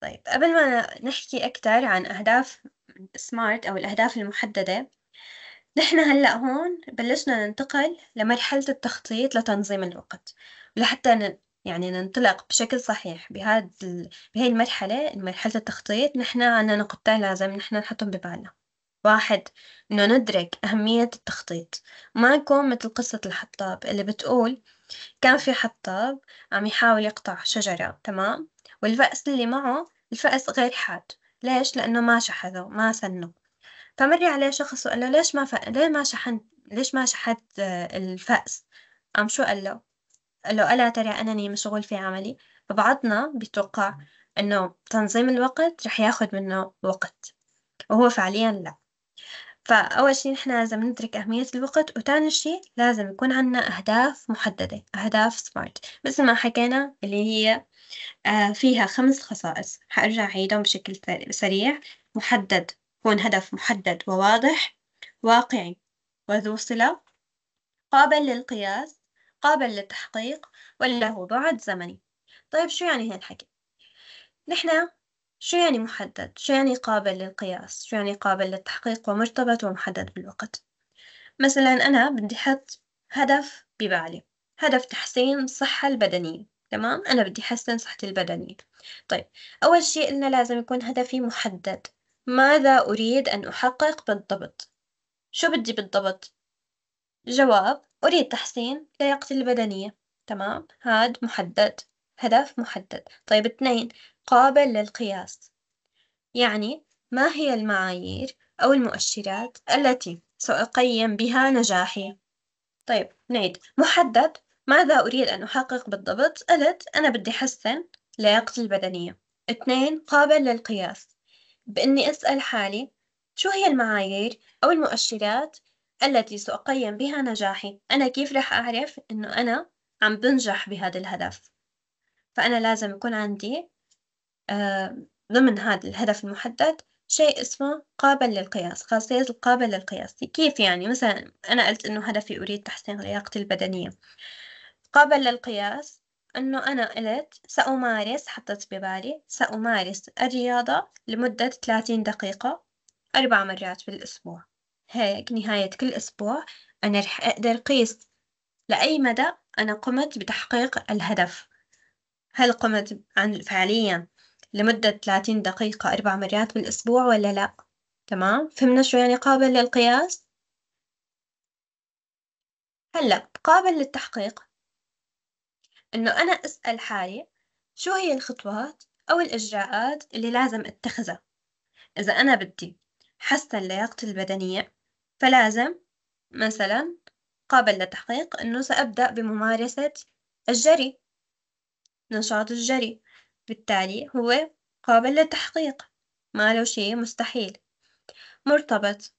طيب قبل ما نحكي أكتر عن أهداف سمارت أو الأهداف المحددة نحن هلأ هون بلشنا ننتقل لمرحلة التخطيط لتنظيم الوقت ولحتى ن... يعني ننطلق بشكل صحيح بهذا بهي المرحلة مرحلة التخطيط نحن عنا نقطتين لازم نحن نحطهم ببالنا واحد إنه ندرك أهمية التخطيط ما نكون مثل قصة الحطاب اللي بتقول كان في حطّاب عم يحاول يقطع شجرة تمام؟ والفأس اللي معه الفأس غير حاد ليش؟ لأنه ما شحذه ما سنّه فمري عليه شخص وقال له ليش ما ف- ليه ما شحنت ليش ما شحذت آه، الفأس؟ قام شو قال له؟ قال له ألا ترى أنني مشغول في عملي؟ فبعضنا بيتوقع إنه تنظيم الوقت رح ياخد منّه وقت وهو فعليًا لأ. فأول شي نحنا لازم ندرك أهمية الوقت وتاني شي لازم يكون عنا أهداف محددة أهداف سمارت مثل ما حكينا اللي هي آه، فيها خمس خصائص حأرجع أعيدهم بشكل سريع محدد يكون هدف محدد وواضح واقعي وذو صلة قابل للقياس قابل للتحقيق وله بعد زمني طيب شو يعني هالحكي نحنا شو يعني محدد؟ شو يعني قابل للقياس؟ شو يعني قابل للتحقيق ومرتبط ومحدد بالوقت؟ مثلا أنا بدي أحط هدف ببالي هدف تحسين الصحة البدنية تمام أنا بدي أحسن صحتي البدنية طيب أول شيء إنه لازم يكون هدفي محدد ماذا أريد أن أحقق بالضبط شو بدي بالضبط جواب أريد تحسين لياقتي البدنية تمام هاد محدد هدف محدد طيب اثنين قابل للقياس يعني ما هي المعايير أو المؤشرات التي سأقيم بها نجاحي طيب نعيد محدد ماذا أريد أن أحقق بالضبط قلت أنا بدي أحسن لياقتي البدنية اثنين قابل للقياس بإني أسأل حالي شو هي المعايير أو المؤشرات التي سأقيم بها نجاحي أنا كيف رح أعرف أنه أنا عم بنجح بهذا الهدف فأنا لازم يكون عندي آه، ضمن هذا الهدف المحدد شيء اسمه قابل للقياس خاصية القابل للقياس كيف يعني مثلا أنا قلت إنه هدفي أريد تحسين لياقتي البدنية قابل للقياس إنه أنا قلت سأمارس حطيت ببالي سأمارس الرياضة لمدة 30 دقيقة أربع مرات في الأسبوع هيك نهاية كل أسبوع أنا رح أقدر قيس لأي مدى أنا قمت بتحقيق الهدف هل قمت عن فعليا لمدة 30 دقيقة أربع مرات بالأسبوع ولا لأ تمام فهمنا شو يعني قابل للقياس هلأ قابل للتحقيق إنه أنا أسأل حالي شو هي الخطوات أو الإجراءات اللي لازم أتخذها إذا أنا بدي حسن لياقتي البدنية فلازم مثلا قابل للتحقيق أنه سأبدأ بممارسة الجري نشاط الجري بالتالي هو قابل للتحقيق ما له شيء مستحيل مرتبط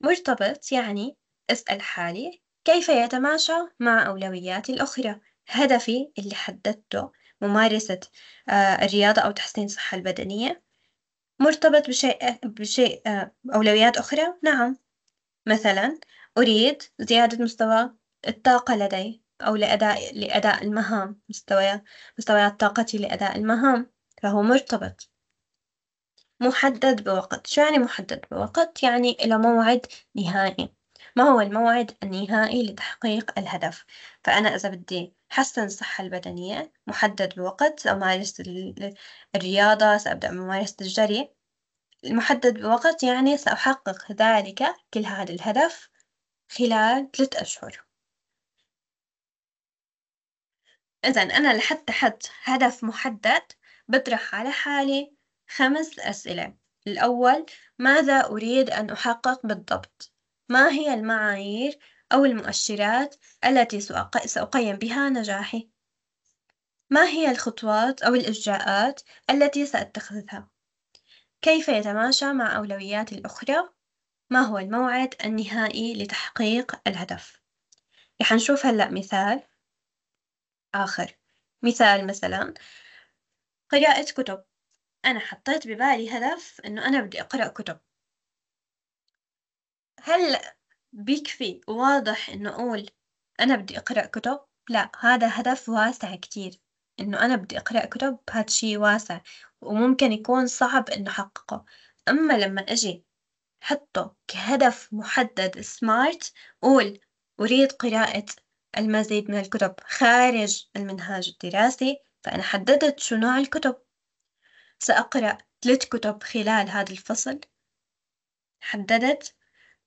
مرتبط يعني أسأل حالي كيف يتماشى مع أولوياتي الأخرى هدفي اللي حددته ممارسة آه، الرياضة أو تحسين الصحة البدنية مرتبط بشيء, بشيء آه، أولويات أخرى نعم مثلا أريد زيادة مستوى الطاقة لدي أو لأداء لأداء المهام مستويات مستويات طاقتي لأداء المهام فهو مرتبط محدد بوقت شو يعني محدد بوقت يعني إلى موعد نهائي ما هو الموعد النهائي لتحقيق الهدف فأنا إذا بدي حسن الصحة البدنية محدد بوقت سأمارس الرياضة سأبدأ بممارسة الجري المحدد بوقت يعني سأحقق ذلك كل هذا الهدف خلال ثلاث أشهر إذا أنا لحتى حط هدف محدد بطرح على حالي خمس أسئلة الأول ماذا أريد أن أحقق بالضبط؟ ما هي المعايير أو المؤشرات التي سأقيم بها نجاحي؟ ما هي الخطوات أو الإجراءات التي سأتخذها؟ كيف يتماشى مع أولوياتي الأخرى؟ ما هو الموعد النهائي لتحقيق الهدف؟ رح نشوف هلأ مثال آخر مثال مثلا قراءة كتب أنا حطيت ببالي هدف إنه أنا بدي أقرأ كتب هل بيكفي واضح إنه أقول أنا بدي أقرأ كتب؟ لا هذا هدف واسع كتير إنه أنا بدي أقرأ كتب هاد شي واسع وممكن يكون صعب إنه أحققه أما لما أجي حطه كهدف محدد سمارت قول أريد قراءة المزيد من الكتب خارج المنهاج الدراسي فأنا حددت شو نوع الكتب سأقرأ ثلاث كتب خلال هذا الفصل حددت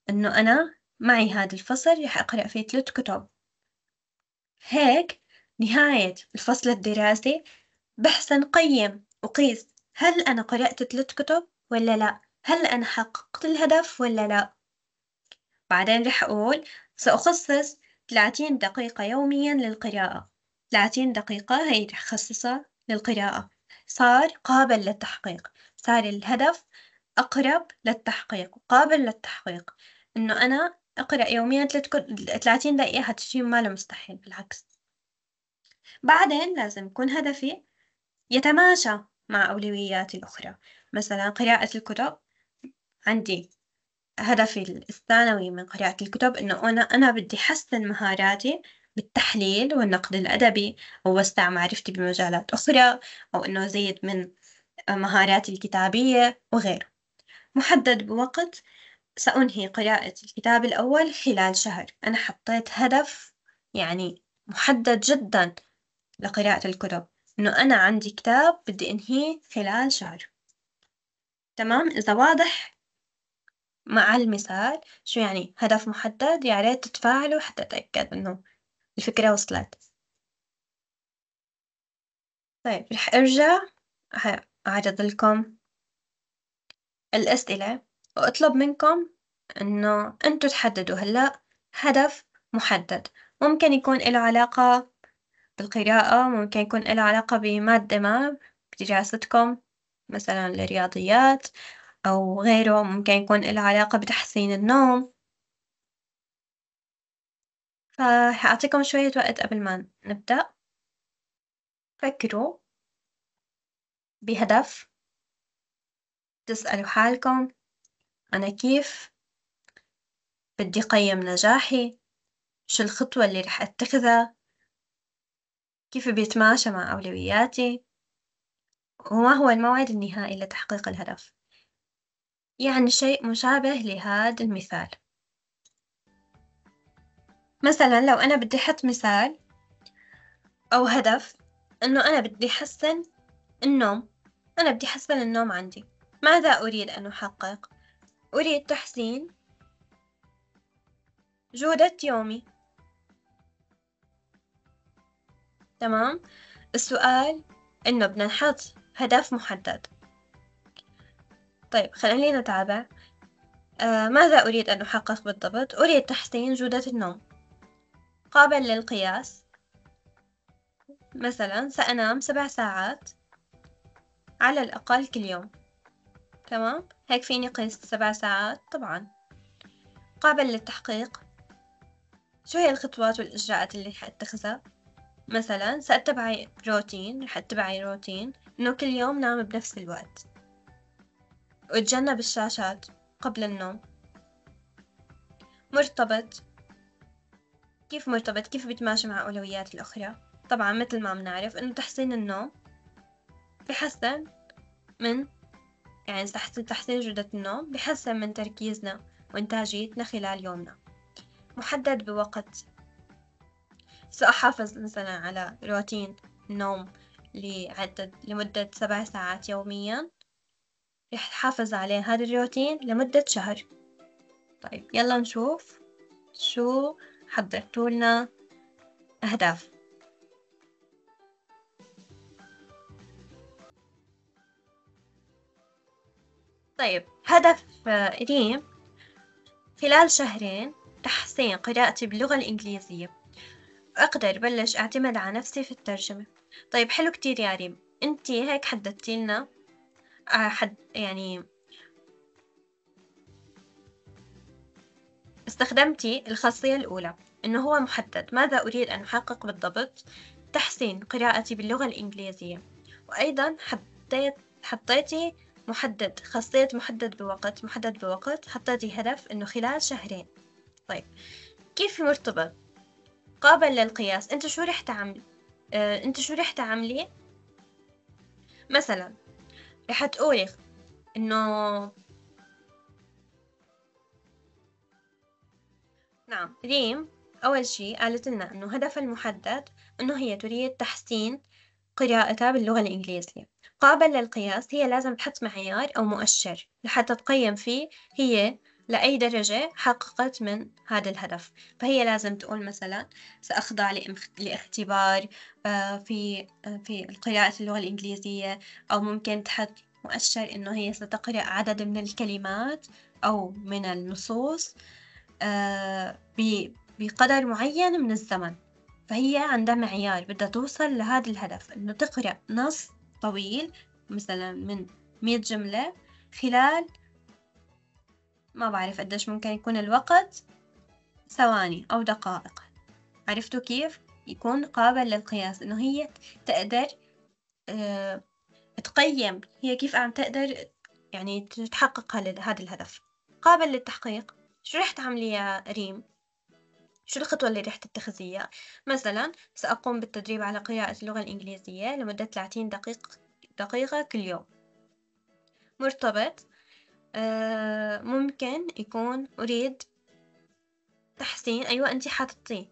أنه أنا معي هذا الفصل رح أقرأ فيه ثلاث كتب هيك نهاية الفصل الدراسي بحسن قيم وقيس هل أنا قرأت ثلاث كتب ولا لا هل أنا حققت الهدف ولا لا بعدين رح أقول سأخصص 30 دقيقة يوميا للقراءة 30 دقيقة هي تخصصها للقراءة صار قابل للتحقيق صار الهدف أقرب للتحقيق قابل للتحقيق إنه أنا أقرأ يوميا 30 دقيقة هتشي ما مستحيل بالعكس بعدين لازم يكون هدفي يتماشى مع أولوياتي الأخرى مثلا قراءة الكتب عندي هدفي الثانوي من قراءة الكتب إنه أنا أنا بدي أحسن مهاراتي بالتحليل والنقد الأدبي ووسع معرفتي بمجالات أخرى أو إنه أزيد من مهاراتي الكتابية وغيره محدد بوقت سأنهي قراءة الكتاب الأول خلال شهر أنا حطيت هدف يعني محدد جدا لقراءة الكتب إنه أنا عندي كتاب بدي أنهيه خلال شهر تمام إذا واضح مع المثال شو يعني هدف محدد يا ريت تتفاعلوا حتى أتأكد إنه الفكرة وصلت طيب رح أرجع أعرض لكم الأسئلة وأطلب منكم إنه انتو تحددوا هلأ هدف محدد ممكن يكون له علاقة بالقراءة ممكن يكون له علاقة بمادة ما بدراستكم مثلا الرياضيات أو غيره ممكن يكون إله علاقة بتحسين النوم فحأعطيكم شوية وقت قبل ما نبدأ فكروا بهدف تسألوا حالكم أنا كيف بدي قيم نجاحي شو الخطوة اللي رح أتخذها كيف بيتماشى مع أولوياتي وما هو الموعد النهائي لتحقيق الهدف يعني شيء مشابه لهذا المثال مثلا لو أنا بدي أحط مثال أو هدف إنه أنا بدي أحسن النوم أنا بدي أحسن النوم عندي ماذا أريد أن أحقق؟ أريد تحسين جودة يومي تمام؟ السؤال إنه بدنا نحط هدف محدد طيب خلينا نتابع آه ماذا أريد أن أحقق بالضبط؟ أريد تحسين جودة النوم قابل للقياس مثلا سأنام سبع ساعات على الأقل كل يوم تمام هيك فيني قيس سبع ساعات طبعا قابل للتحقيق شو هي الخطوات والإجراءات اللي حأتخذها مثلا سأتبعي روتين رح أتبعي روتين إنه كل يوم نام بنفس الوقت وتجنب الشاشات قبل النوم مرتبط كيف مرتبط كيف بيتماشى مع أولويات الأخرى طبعا مثل ما بنعرف إنه تحسين النوم بحسن من يعني تحسين تحسين جودة النوم بحسن من تركيزنا وإنتاجيتنا خلال يومنا محدد بوقت سأحافظ مثلا على روتين نوم لعدد لمدة سبع ساعات يوميا رح تحافظ عليه هذا الروتين لمدة شهر طيب يلا نشوف شو حضرتولنا أهداف طيب هدف ريم خلال شهرين تحسين قراءتي باللغة الإنجليزية أقدر بلش أعتمد على نفسي في الترجمة طيب حلو كتير يا ريم أنتي هيك حددتي لنا آه، حد يعني استخدمتي الخاصية الأولى إنه هو محدد ماذا أريد أن أحقق بالضبط تحسين قراءتي باللغة الإنجليزية وأيضا حطيت حطيتي محدد خاصية محدد بوقت محدد بوقت حطيتي هدف إنه خلال شهرين طيب كيف مرتبط قابل للقياس أنت شو رح تعمل آه، أنت شو رح تعملي مثلا رح تقولي إنه نعم ريم أول شي قالت لنا إنه هدفها المحدد إنه هي تريد تحسين قراءتها باللغة الإنجليزية قابل للقياس هي لازم تحط معيار أو مؤشر لحتى تقيم فيه هي لأي درجة حققت من هذا الهدف فهي لازم تقول مثلا سأخضع لاختبار آه، في آه، في قراءة اللغة الإنجليزية أو ممكن تحط مؤشر إنه هي ستقرأ عدد من الكلمات أو من النصوص آه، بقدر معين من الزمن فهي عندها معيار بدها توصل لهذا الهدف إنه تقرأ نص طويل مثلا من مية جملة خلال ما بعرف قديش ممكن يكون الوقت ثواني أو دقائق عرفتوا كيف يكون قابل للقياس إنه هي تقدر أه تقيم هي كيف عم تقدر يعني تحقق هذا الهدف قابل للتحقيق شو رح تعملي يا ريم شو الخطوة اللي رح تتخذيها مثلا سأقوم بالتدريب على قراءة اللغة الإنجليزية لمدة 30 دقيقة دقيقة كل يوم مرتبط آه، ممكن يكون أريد تحسين أيوة أنت حاطتيه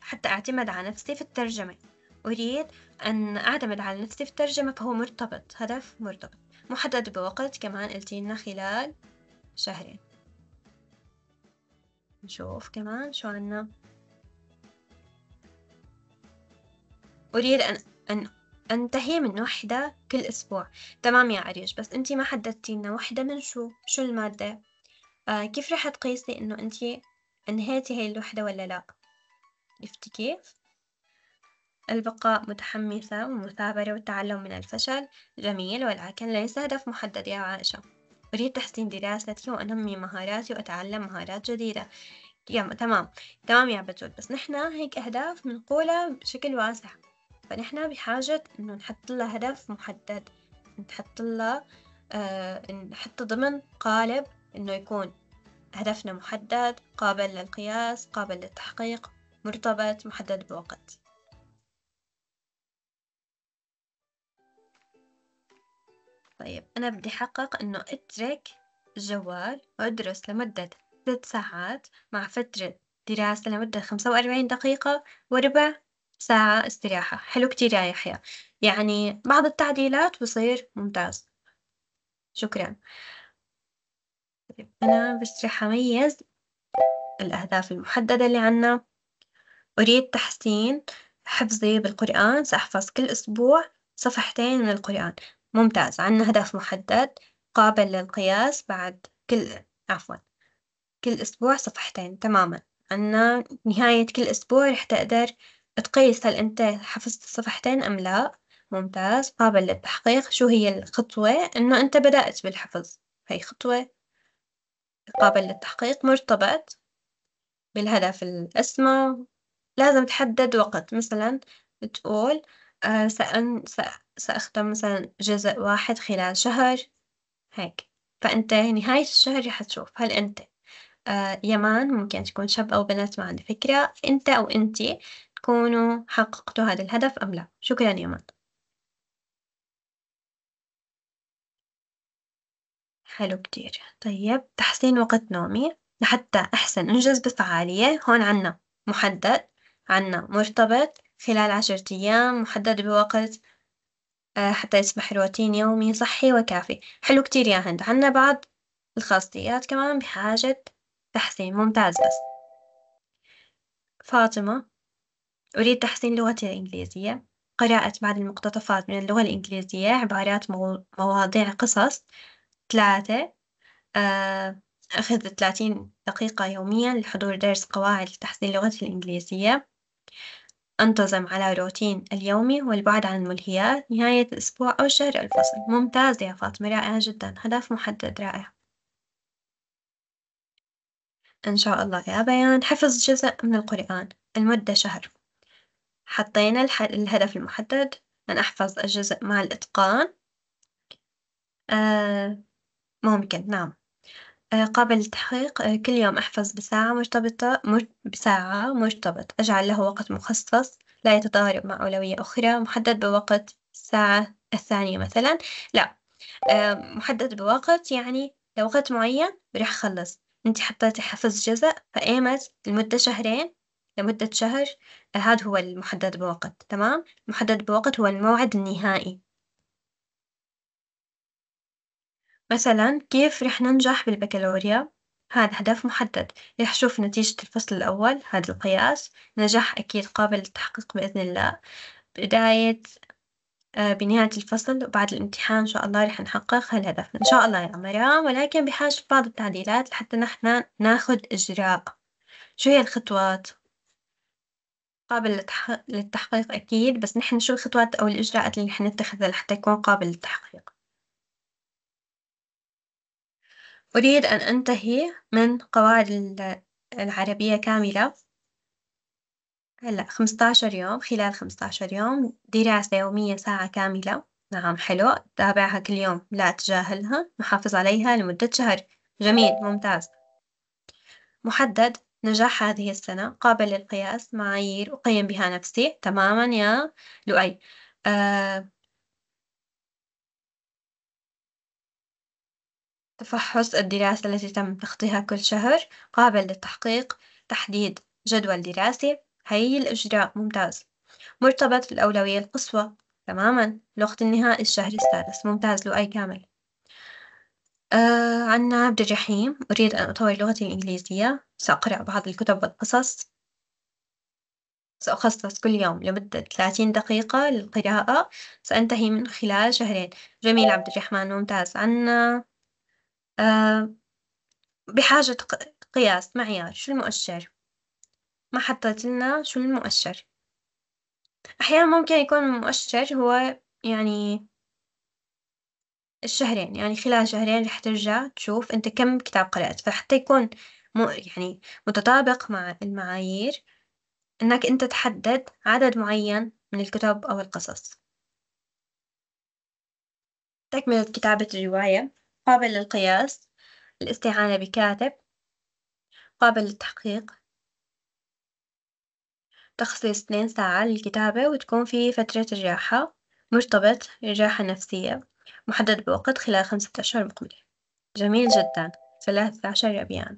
حتى أعتمد على نفسي في الترجمة أريد أن أعتمد على نفسي في الترجمة فهو مرتبط هدف مرتبط محدد بوقت كمان قلتي لنا خلال شهرين نشوف كمان شو عنا أريد أن, أن انتهي من وحدة كل أسبوع تمام يا عريش بس أنتي ما حددتي لنا وحدة من شو شو المادة آه كيف رح تقيسي إنه أنتي أنهيتي هاي الوحدة ولا لأ عرفتي كيف؟ البقاء متحمسة والمثابرة والتعلم من الفشل جميل ولكن ليس هدف محدد يا عائشة أريد تحسين دراستي وأنمي مهاراتي وأتعلم مهارات جديدة تمام تمام يا بتول بس نحنا هيك أهداف منقولة بشكل واسع فنحن بحاجة إنه نحط لها هدف محدد نحط لها آه نحط ضمن قالب إنه يكون هدفنا محدد قابل للقياس قابل للتحقيق مرتبط محدد بوقت طيب أنا بدي أحقق إنه أترك الجوال وأدرس لمدة ثلاث ساعات مع فترة دراسة لمدة خمسة وأربعين دقيقة وربع ساعة استراحة حلو كتير يا يحيى يعني بعض التعديلات بصير ممتاز شكرا طيب، أنا بس رح أميز الأهداف المحددة اللي عنا أريد تحسين حفظي بالقرآن سأحفظ كل أسبوع صفحتين من القرآن ممتاز عنا هدف محدد قابل للقياس بعد كل عفوا كل أسبوع صفحتين تماما عنا نهاية كل أسبوع رح تقدر تقيس هل أنت حفظت الصفحتين أم لا ممتاز قابل للتحقيق شو هي الخطوة إنه أنت بدأت بالحفظ هي خطوة قابل للتحقيق مرتبط بالهدف الأسمى لازم تحدد وقت مثلا بتقول آه، سأن سأختم مثلا جزء واحد خلال شهر هيك فأنت نهاية الشهر رح تشوف هل أنت آه، يمان ممكن تكون شاب أو بنت ما عندي فكرة أنت أو أنتي تكونوا حققتوا هذا الهدف أم لا شكرا يا ماد حلو كتير طيب تحسين وقت نومي لحتى أحسن أنجز بفعالية هون عنا محدد عنا مرتبط خلال عشرة أيام محدد بوقت آه، حتى يصبح روتين يومي صحي وكافي حلو كتير يا هند عنا بعض الخاصيات كمان بحاجة تحسين ممتاز بس فاطمة أريد تحسين لغتي الإنجليزية قراءة بعض المقتطفات من اللغة الإنجليزية عبارات مو... مواضيع قصص ثلاثة آه، أخذ ثلاثين دقيقة يوميا لحضور درس قواعد لتحسين لغتي الإنجليزية أنتظم على روتين اليومي والبعد عن الملهيات نهاية الأسبوع أو الشهر الفصل ممتاز يا فاطمة رائعة جدا هدف محدد رائع إن شاء الله يا بيان حفظ جزء من القرآن المدة شهر حطينا الهدف المحدد أن أحفظ الجزء مع الإتقان آه، ممكن نعم آه، قبل التحقيق آه، كل يوم أحفظ بساعة مرتبطة بساعة مرتبط أجعل له وقت مخصص لا يتضارب مع أولوية أخرى محدد بوقت الساعة الثانية مثلا لا محدد بوقت يعني لوقت معين برح خلص انت حطيتي حفظ جزء فأيمت لمدة شهرين لمدة شهر هاد هو المحدد بوقت تمام، المحدد بوقت هو الموعد النهائي، مثلا كيف رح ننجح بالبكالوريا هذا هدف محدد رح شوف نتيجة الفصل الأول هاد القياس نجاح أكيد قابل للتحقيق بإذن الله بداية آه، بنهاية الفصل وبعد الامتحان إن شاء الله رح نحقق هالهدف إن شاء الله يا مرام ولكن بحاجة بعض التعديلات لحتى نحنا ناخد إجراء شو هي الخطوات؟ قابل للتحق- للتحقيق أكيد، بس نحن شو الخطوات أو الإجراءات اللي نحن نتخذها لحتى يكون قابل للتحقيق؟ أريد أن أنتهي من قواعد ال- العربية كاملة هلأ عشر يوم خلال عشر يوم، دراسة يومية ساعة كاملة نعم حلو تابعها كل يوم لا تجاهلها نحافظ عليها لمدة شهر جميل ممتاز، محدد. نجاح هذه السنة قابل للقياس معايير أقيم بها نفسي تماما يا لؤي آه، تفحص الدراسة التي تم تخطيها كل شهر قابل للتحقيق تحديد جدول دراسي هي الإجراء ممتاز مرتبط في الأولوية القصوى تماما لغة النهائي الشهر السادس ممتاز لؤي كامل آه عنا عبد الرحيم أريد أن أطور لغتي الإنجليزية سأقرأ بعض الكتب والقصص سأخصص كل يوم لمدة 30 دقيقة للقراءة سأنتهي من خلال شهرين جميل عبد الرحمن ممتاز عنا آه، بحاجة قياس معيار شو المؤشر ما حطيت لنا شو المؤشر أحيانا ممكن يكون المؤشر هو يعني الشهرين يعني خلال شهرين رح ترجع تشوف أنت كم كتاب قرأت فحتى يكون مو يعني متطابق مع المعايير إنك أنت تحدد عدد معين من الكتب أو القصص تكملة كتابة الرواية قابل للقياس الاستعانة بكاتب قابل للتحقيق تخصيص اثنين ساعة للكتابة وتكون في فترة الراحة مرتبط الراحة نفسية محدد بوقت خلال خمسة أشهر مقبلة جميل جدا ثلاثة عشر ربيعا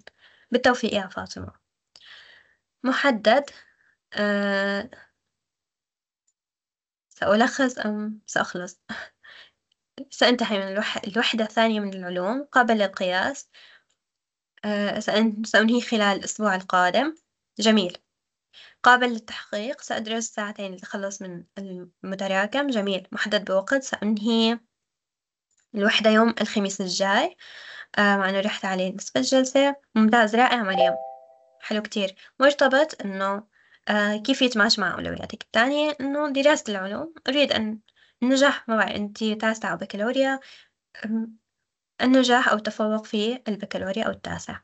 بالتوفيق يا فاطمة محدد آه، سألخص أم سأخلص سأنتهي من الوحدة الثانية من العلوم قابل للقياس آه، سأنهي خلال الأسبوع القادم جميل قابل للتحقيق سأدرس ساعتين لتخلص من المتراكم جميل محدد بوقت سأنهي الوحدة يوم الخميس الجاي آه، مع إنه رحت عليه نصف الجلسة ممتاز رائع مريم حلو كتير مرتبط إنه آه، كيف يتماشى مع أولوياتك الثانية إنه دراسة العلوم أريد أن النجاح ما بعرف أنت تاسعة أو بكالوريا النجاح أو التفوق في البكالوريا أو التاسع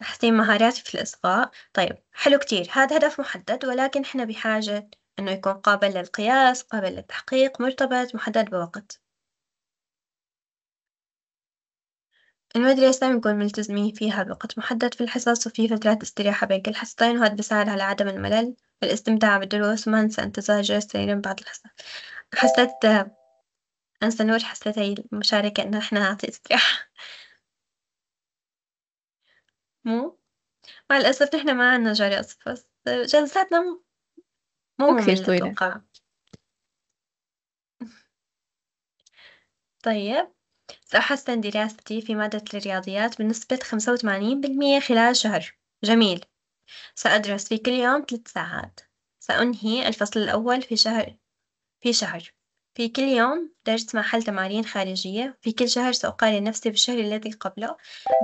تحسين مهاراتي في الإصغاء طيب حلو كتير هذا هدف محدد ولكن إحنا بحاجة إنه يكون قابل للقياس قابل للتحقيق مرتبط محدد بوقت المدرسة بنكون ملتزمين فيها بوقت محدد في الحصص وفي فترات استراحة بين كل حصتين وهذا بيساعد على عدم الملل والاستمتاع بالدروس وما ننسى انتظار جلسة التمرين بعد الحصة حسيت أنسى نور حسيت هاي المشاركة إنه إحنا نعطي استراحة مو مع الأسف نحنا ما عنا أصف بس جلساتنا مو مو كثير طويلة أتوقع طيب سأحسّن دراستي في مادة الرياضيات بنسبة خمسة وثمانين بالمية خلال شهر، جميل، سأدرس في كل يوم ثلاث ساعات، سأنهي الفصل الأول في شهر في شهر، في كل يوم درس مع حل تمارين خارجية، في كل شهر سأقارن نفسي بالشهر الذي قبله،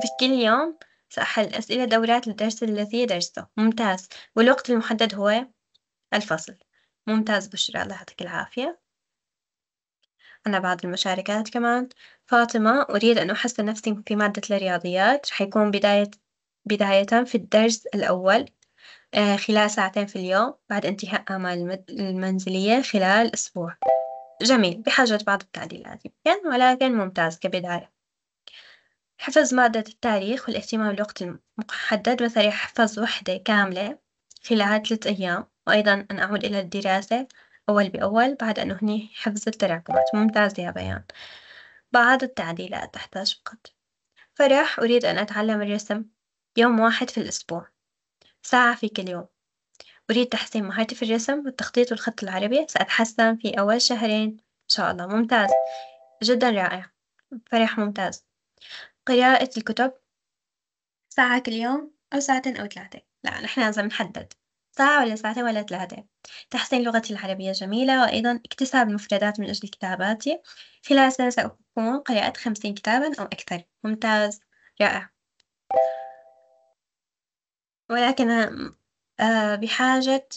في كل يوم سأحل أسئلة دورات الدرس الذي درسته، ممتاز، والوقت المحدد هو الفصل، ممتاز بشرى الله يعطيك العافية، أنا بعض المشاركات كمان. فاطمة أريد أن أحسن نفسي في مادة الرياضيات رح يكون بداية بداية في الدرس الأول آه، خلال ساعتين في اليوم بعد انتهاء أعمال المنزلية خلال أسبوع جميل بحاجة بعض التعديلات يمكن ولكن ممتاز كبداية حفظ مادة التاريخ والاهتمام بالوقت المحدد مثلا حفظ وحدة كاملة خلال ثلاثة أيام وأيضا أن أعود إلى الدراسة أول بأول بعد أن أهني حفظ التراكمات ممتاز يا بيان بعض التعديلات تحتاج فقط فراح أريد أن أتعلم الرسم يوم واحد في الأسبوع ساعة في كل يوم أريد تحسين مهارتي في الرسم والتخطيط والخط العربي سأتحسن في أول شهرين إن شاء الله ممتاز جدا رائع فرح ممتاز قراءة الكتب ساعة كل يوم أو ساعتين أو ثلاثة لا نحن لازم نحدد ساعة ولا ساعتين ولا ثلاثة تحسين لغتي العربية جميلة وأيضا اكتساب المفردات من أجل كتاباتي خلال سنة سأكون قرأت خمسين كتابا أو أكثر ممتاز رائع ولكن آه، بحاجة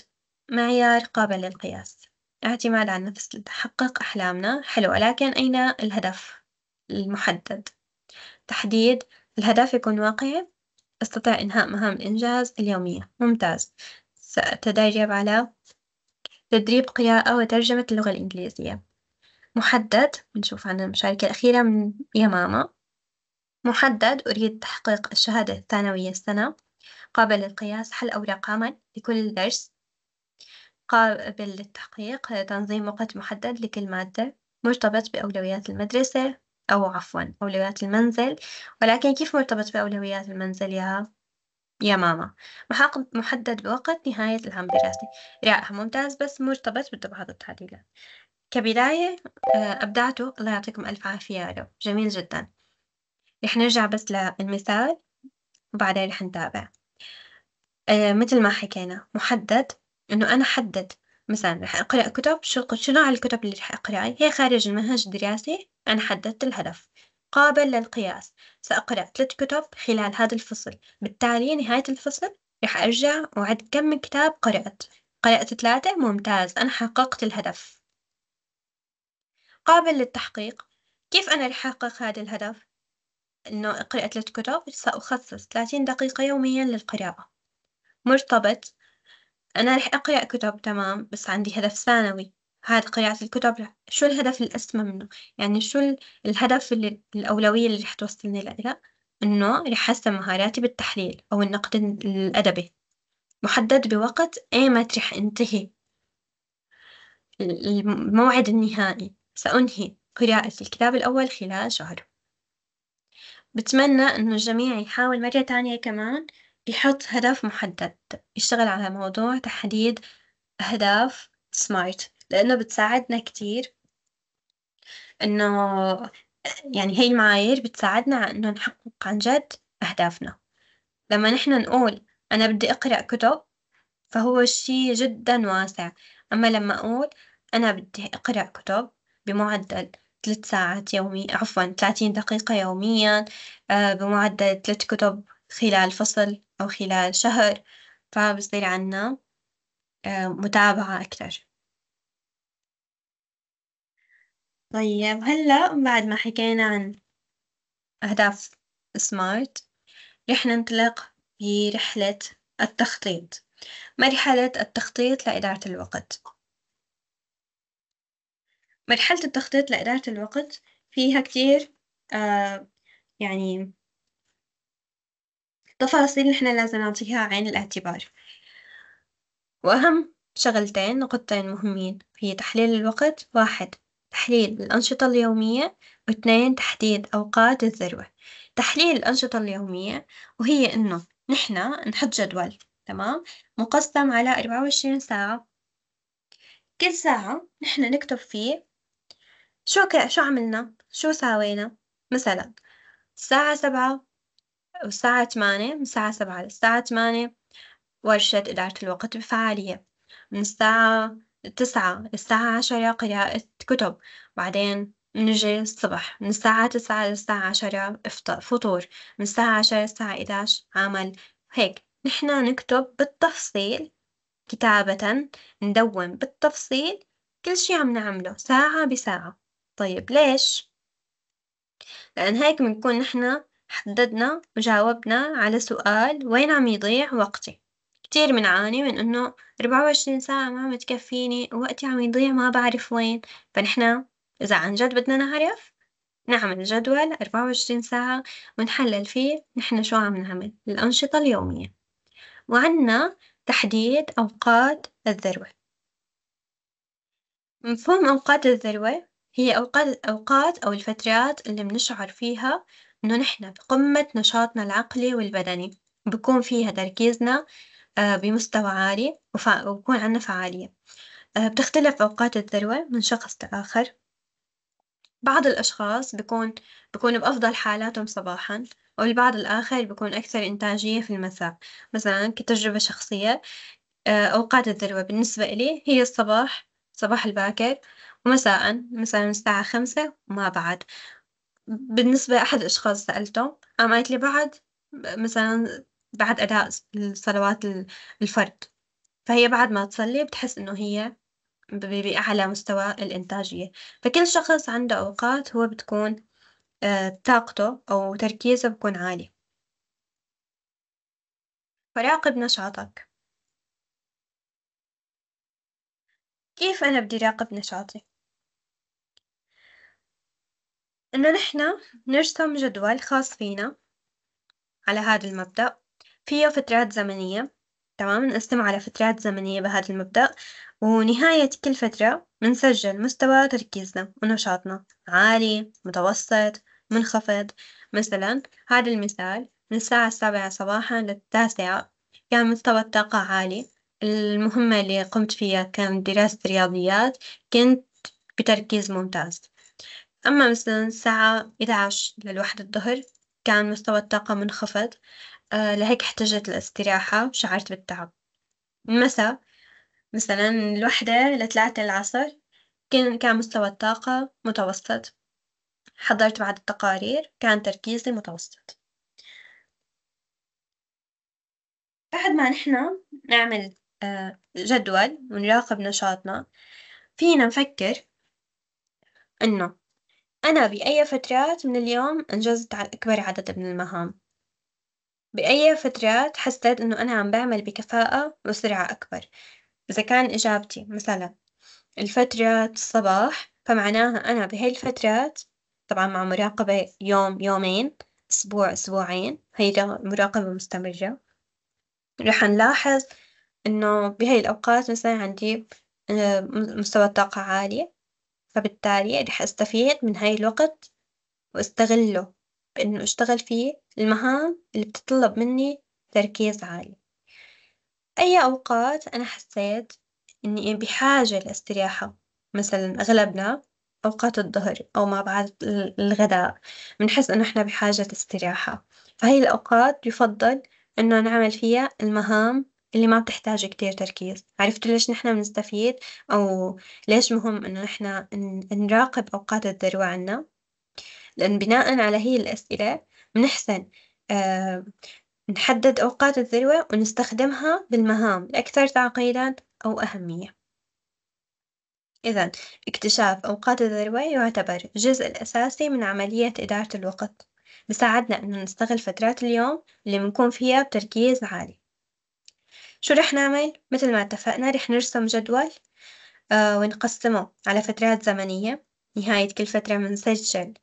معيار قابل للقياس اعتماد على النفس لتحقق أحلامنا حلو ولكن أين الهدف المحدد تحديد الهدف يكون واقعي استطيع إنهاء مهام الإنجاز اليومية ممتاز سأتدرب على تدريب قراءة وترجمة اللغة الإنجليزية محدد نشوف عن المشاركة الأخيرة من ماما محدد أريد تحقيق الشهادة الثانوية السنة قابل للقياس حل أوراق عمل لكل درس قابل للتحقيق تنظيم وقت محدد لكل مادة مرتبط بأولويات المدرسة أو عفوا أولويات المنزل ولكن كيف مرتبط بأولويات المنزل يا يا ماما محدد بوقت نهاية العام الدراسي رائع ممتاز بس مرتبط ببعض التعديلات كبداية آه، أبدعته الله يعطيكم ألف عافية يا رب جميل جدا رح نرجع بس للمثال وبعدين رح نتابع آه، مثل ما حكينا محدد إنه أنا حدد مثلا رح أقرأ كتب شو نوع الكتب اللي رح أقرأها هي خارج المنهج الدراسي أنا حددت الهدف قابل للقياس سأقرأ ثلاث كتب خلال هذا الفصل بالتالي نهاية الفصل رح أرجع وأعد كم كتاب قرأت قرأت ثلاثة ممتاز أنا حققت الهدف قابل للتحقيق كيف أنا رح أحقق هذا الهدف؟ إنه أقرأ ثلاث كتب سأخصص ثلاثين دقيقة يوميا للقراءة مرتبط أنا رح أقرأ كتب تمام بس عندي هدف ثانوي هذا قراءة الكتب شو الهدف الأسمى منه يعني شو الهدف اللي الأولوية اللي رح توصلني لها إنه رح أحسن مهاراتي بالتحليل أو النقد الأدبي محدد بوقت أيمت رح انتهي الموعد النهائي سأنهي قراءة الكتاب الأول خلال شهر بتمنى إنه الجميع يحاول مرة تانية كمان يحط هدف محدد يشتغل على موضوع تحديد أهداف سمارت لأنه بتساعدنا كتير إنه يعني هاي المعايير بتساعدنا على إنه نحقق عن جد أهدافنا لما نحن نقول أنا بدي أقرأ كتب فهو الشي جدا واسع أما لما أقول أنا بدي أقرأ كتب بمعدل ثلاث ساعات يومي عفوا ثلاثين دقيقة يوميا آه، بمعدل ثلاث كتب خلال فصل أو خلال شهر فبصير عنا آه، متابعة أكتر طيب هلأ بعد ما حكينا عن أهداف سمارت رح ننطلق برحلة التخطيط مرحلة التخطيط لإدارة الوقت مرحلة التخطيط لإدارة الوقت فيها كتير آه يعني تفاصيل نحن لازم نعطيها عين الاعتبار وأهم شغلتين نقطتين مهمين هي تحليل الوقت واحد تحليل الأنشطة اليومية، واتنين تحديد أوقات الذروة، تحليل الأنشطة اليومية وهي إنه نحنا نحط جدول تمام مقسم على أربعة وعشرين ساعة، كل ساعة نحنا نكتب فيه شو ك- شو عملنا شو ساوينا مثلا الساعة سبعة والساعة تمانية من الساعة سبعة للساعة تمانية ورشة إدارة الوقت بفعالية، من الساعة. تسعة الساعة عشرة قراءة كتب بعدين نجي الصبح من الساعة تسعة للساعة عشرة فطور من الساعة عشرة للساعة إحداش عمل هيك نحنا نكتب بالتفصيل كتابة ندون بالتفصيل كل شي عم نعمله ساعة بساعة طيب ليش؟ لأن هيك بنكون نحنا حددنا وجاوبنا على سؤال وين عم يضيع وقتي كتير منعاني من إنه أربعة وعشرين ساعة ما عم تكفيني وقتي عم يضيع ما بعرف وين فنحنا إذا عن جد بدنا نعرف نعمل جدول أربعة وعشرين ساعة ونحلل فيه نحنا شو عم نعمل الأنشطة اليومية وعنا تحديد أوقات الذروة مفهوم أوقات الذروة هي أوقات الأوقات أو الفترات اللي بنشعر فيها إنه نحنا بقمة نشاطنا العقلي والبدني بكون فيها تركيزنا آه، بمستوى عالي وفع- ويكون عنا فعالية آه، بتختلف أوقات الذروة من شخص لآخر بعض الأشخاص بيكون بكون بأفضل حالاتهم صباحًا والبعض الآخر بيكون أكثر إنتاجية في المساء، مثلًا كتجربة شخصية آه، أوقات الذروة بالنسبة إلي هي الصباح صباح الباكر ومساءً مثلًا الساعة خمسة وما بعد، بالنسبة لأحد الأشخاص سألته قام لي بعد مثلًا. بعد أداء صلوات الفرد فهي بعد ما تصلي بتحس إنه هي بأعلى مستوى الإنتاجية فكل شخص عنده أوقات هو بتكون آه، طاقته أو تركيزه بكون عالي فراقب نشاطك كيف أنا بدي راقب نشاطي؟ إنه نحنا نرسم جدول خاص فينا على هذا المبدأ فيه فترات زمنية تمام نقسم على فترات زمنية بهذا المبدأ ونهاية كل فترة بنسجل مستوى تركيزنا ونشاطنا عالي متوسط منخفض مثلا هذا المثال من الساعة السابعة صباحا للتاسعة كان مستوى الطاقة عالي المهمة اللي قمت فيها كان دراسة رياضيات كنت بتركيز ممتاز أما مثلا الساعة 11 للوحدة الظهر كان مستوى الطاقة منخفض. آه، لهيك احتجت الاستراحة وشعرت بالتعب المساء مثلا الوحدة لتلاتة العصر كان كان مستوى الطاقة متوسط حضرت بعض التقارير كان تركيزي متوسط بعد ما نحنا نعمل آه، جدول ونراقب نشاطنا فينا نفكر إنه أنا بأي فترات من اليوم أنجزت أكبر عدد من المهام بأي فترات حسيت إنه أنا عم بعمل بكفاءة وسرعة أكبر إذا كان إجابتي مثلا الفترة الصباح فمعناها أنا بهاي الفترات طبعا مع مراقبة يوم يومين أسبوع أسبوعين هي مراقبة مستمرة رح نلاحظ إنه بهاي الأوقات مثلا عندي آه، مستوى الطاقة عالي فبالتالي رح أستفيد من هاي الوقت وأستغله إنه أشتغل في المهام اللي بتطلب مني تركيز عالي أي أوقات أنا حسيت إني بحاجة لاستراحة مثلا أغلبنا أوقات الظهر أو ما بعد الغداء بنحس إنه إحنا بحاجة استراحة فهي الأوقات يفضل إنه نعمل فيها المهام اللي ما بتحتاج كتير تركيز عرفتوا ليش نحنا بنستفيد أو ليش مهم إنه نحنا نراقب أوقات الذروة عنا لأن بناء على هي الأسئلة بنحسن آه، نحدد أوقات الذروة ونستخدمها بالمهام الأكثر تعقيدا أو أهمية إذا اكتشاف أوقات الذروة يعتبر جزء الأساسي من عملية إدارة الوقت بساعدنا إنه نستغل فترات اليوم اللي بنكون فيها بتركيز عالي شو رح نعمل؟ مثل ما اتفقنا رح نرسم جدول آه، ونقسمه على فترات زمنية نهاية كل فترة منسجل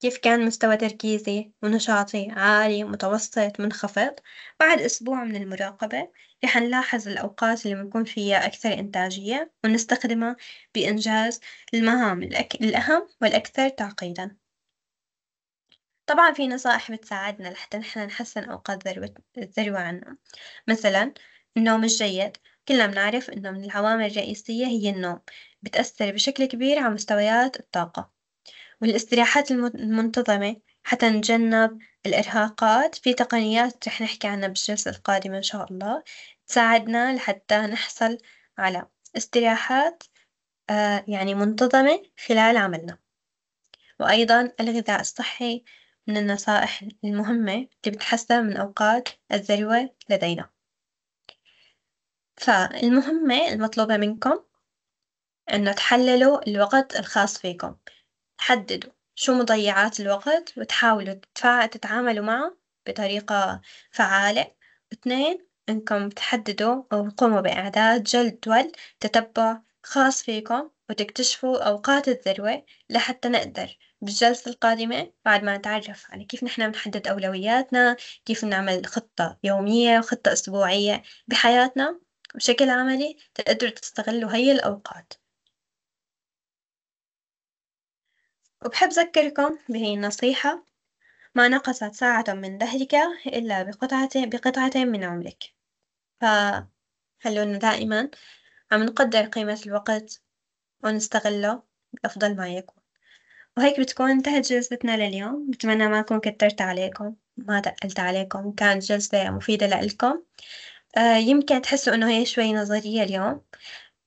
كيف كان مستوى تركيزي ونشاطي عالي متوسط منخفض بعد أسبوع من المراقبة رح نلاحظ الأوقات اللي بنكون فيها أكثر إنتاجية ونستخدمها بإنجاز المهام الأك- الأهم والأكثر تعقيدًا، طبعًا في نصائح بتساعدنا لحتى نحنا نحسن أوقات ذروة الذروة عنا مثلًا النوم الجيد كلنا بنعرف إنه من العوامل الرئيسية هي النوم بتأثر بشكل كبير على مستويات الطاقة. والاستراحات الم- المنتظمة حتى نتجنب الإرهاقات في تقنيات رح نحكي عنها بالجلسة القادمة إن شاء الله تساعدنا لحتى نحصل على استراحات آه، يعني منتظمة خلال عملنا، وأيضا الغذاء الصحي من النصائح المهمة اللي بتحسن من أوقات الذروة لدينا، فالمهمة المطلوبة منكم إنه تحللوا الوقت الخاص فيكم. تحددوا شو مضيعات الوقت وتحاولوا تتفا- تتعاملوا معه بطريقة فعالة، اثنين إنكم تحددوا أو تقوموا بإعداد جدول تتبع خاص فيكم وتكتشفوا أوقات الذروة لحتى نقدر بالجلسة القادمة بعد ما نتعرف على كيف نحنا بنحدد أولوياتنا كيف نعمل خطة يومية وخطة أسبوعية بحياتنا بشكل عملي تقدروا تستغلوا هاي الأوقات. وبحب ذكركم بهي النصيحة ما نقصت ساعة من دهرك إلا بقطعة بقطعة من عمرك فخلونا دائما عم نقدر قيمة الوقت ونستغله بأفضل ما يكون وهيك بتكون انتهت جلستنا لليوم بتمنى ما أكون كترت عليكم ما تقلت عليكم كانت جلسة مفيدة لإلكم آه يمكن تحسوا إنه هي شوي نظرية اليوم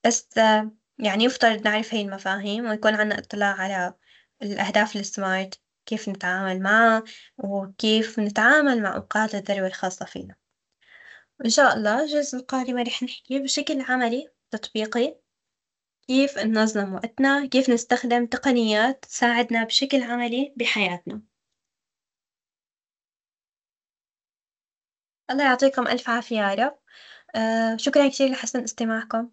بس آه يعني يفترض نعرف هي المفاهيم ويكون عنا اطلاع على الأهداف السمارت كيف نتعامل معها وكيف نتعامل مع أوقات الذروة الخاصة فينا وإن شاء الله الجزء القادم رح نحكي بشكل عملي تطبيقي كيف ننظم وقتنا كيف نستخدم تقنيات تساعدنا بشكل عملي بحياتنا الله يعطيكم ألف عافية يا رب آه شكرا كتير لحسن استماعكم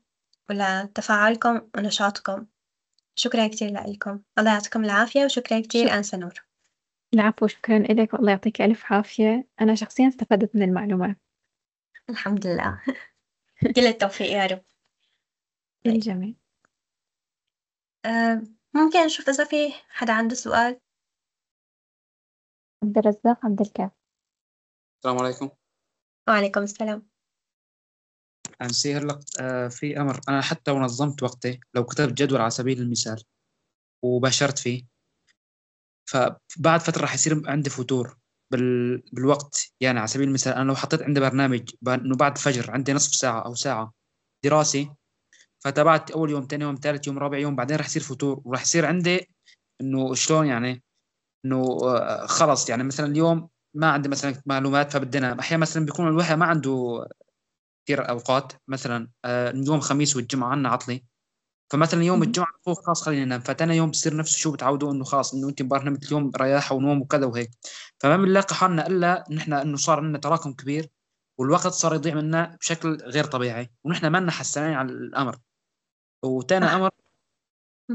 ولتفاعلكم ونشاطكم شكرا كتير لكم الله يعطيكم العافية وشكرا كتير أنسة نور العفو شكرا لك والله يعطيك ألف عافية أنا شخصيا استفدت من المعلومات الحمد لله كل التوفيق يا رب طيب. جميل ممكن نشوف إذا في حدا عنده سؤال عبد الرزاق عبد الكاف السلام عليكم وعليكم السلام أنسيه لق... آه، في أمر أنا حتى ونظمت وقتي لو كتبت جدول على سبيل المثال وباشرت فيه فبعد فترة راح يصير عندي فتور بال... بالوقت يعني على سبيل المثال أنا لو حطيت عندي برنامج إنه بعد الفجر عندي نصف ساعة أو ساعة دراسي فتابعت أول يوم ثاني يوم ثالث يوم رابع يوم بعدين راح يصير فتور وراح يصير عندي إنه شلون يعني إنه آه، خلص يعني مثلا اليوم ما عندي مثلا معلومات فبدي انام احيانا مثلا بيكون الواحد ما عنده كثير اوقات مثلا آه، يوم خميس والجمعه عندنا عطله فمثلا يوم الجمعه هو خلاص خلينا ننام فتاني يوم بصير نفس الشيء بتعودوا انه خلاص انه انت امبارح نمت اليوم رياحه ونوم وكذا وهيك فما بنلاقي حالنا الا نحن انه صار عندنا تراكم كبير والوقت صار يضيع منا بشكل غير طبيعي ونحن ما لنا حسنين على الامر وثاني امر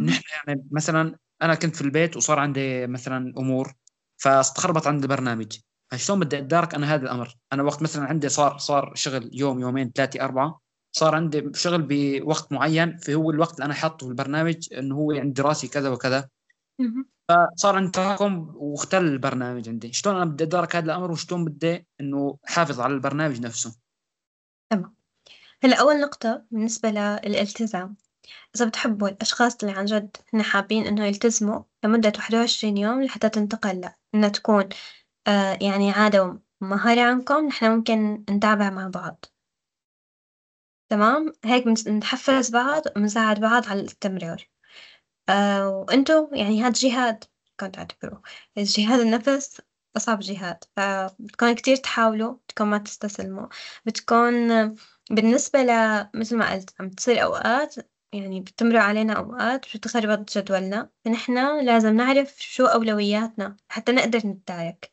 نحن يعني مثلا انا كنت في البيت وصار عندي مثلا امور فاستخربط عند البرنامج يعني شلون بدي اتدارك انا هذا الامر؟ انا وقت مثلا عندي صار صار شغل يوم يومين ثلاثه اربعه صار عندي شغل بوقت معين في هو الوقت اللي انا حاطه في البرنامج انه هو عندي دراسي كذا وكذا فصار عندي تراكم واختل البرنامج عندي شلون انا بدي ادارك هذا الامر وشلون بدي انه حافظ على البرنامج نفسه تمام هلا اول نقطه بالنسبه للالتزام إذا بتحبوا الأشخاص اللي عن جد هن حابين إنه يلتزموا لمدة واحد وعشرين يوم لحتى تنتقل لأنها تكون آه، يعني عادة ومهارة عندكم نحنا ممكن نتابع مع بعض. تمام؟ هيك بنس بنحفّز بعض وبنساعد بعض على التمرير آه، وانتو يعني هاد جهاد كنت تعتبروه، جهاد النفس أصعب جهاد، فبتكون كتير تحاولوا، بدكم ما تستسلموا، بتكون بالنسبة ل متل ما قلت عم تصير أوقات يعني بتمرق علينا أوقات بتخربط جدولنا، فنحنا لازم نعرف شو أولوياتنا حتى نقدر نتدارك.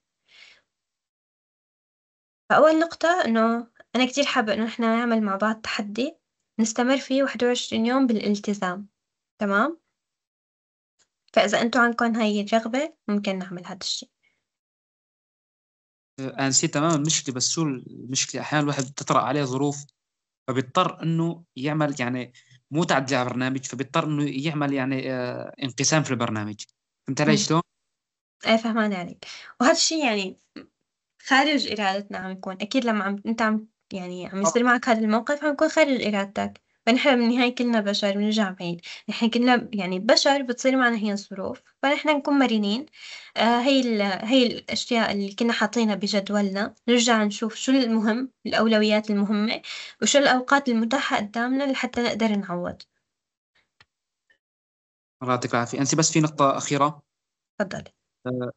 فأول نقطة إنه أنا كتير حابة إنه إحنا نعمل مع بعض تحدي نستمر فيه واحد وعشرين يوم بالالتزام تمام؟ فإذا أنتو عندكم هاي الرغبة ممكن نعمل هاد الشي أنا نسيت تماما المشكلة بس شو المشكلة أحيانا الواحد بتطرأ عليه ظروف فبيضطر إنه يعمل يعني مو تعدل على برنامج فبيضطر إنه يعمل يعني آه، انقسام في البرنامج فهمت علي شلون؟ ايه فهمان عليك وهذا الشيء يعني خارج إرادتنا عم يكون أكيد لما عم أنت عم يعني عم آه. يصير معك هذا الموقف عم يكون خارج إرادتك فنحن بالنهاية كلنا بشر بنرجع بعيد نحن كلنا يعني بشر بتصير معنا هي الظروف فنحن نكون مرنين آه هي ال هي الأشياء اللي كنا حاطينها بجدولنا نرجع نشوف شو المهم الأولويات المهمة وشو الأوقات المتاحة قدامنا لحتى نقدر نعوض الله يعطيك العافية أنسي بس في نقطة أخيرة تفضلي آه،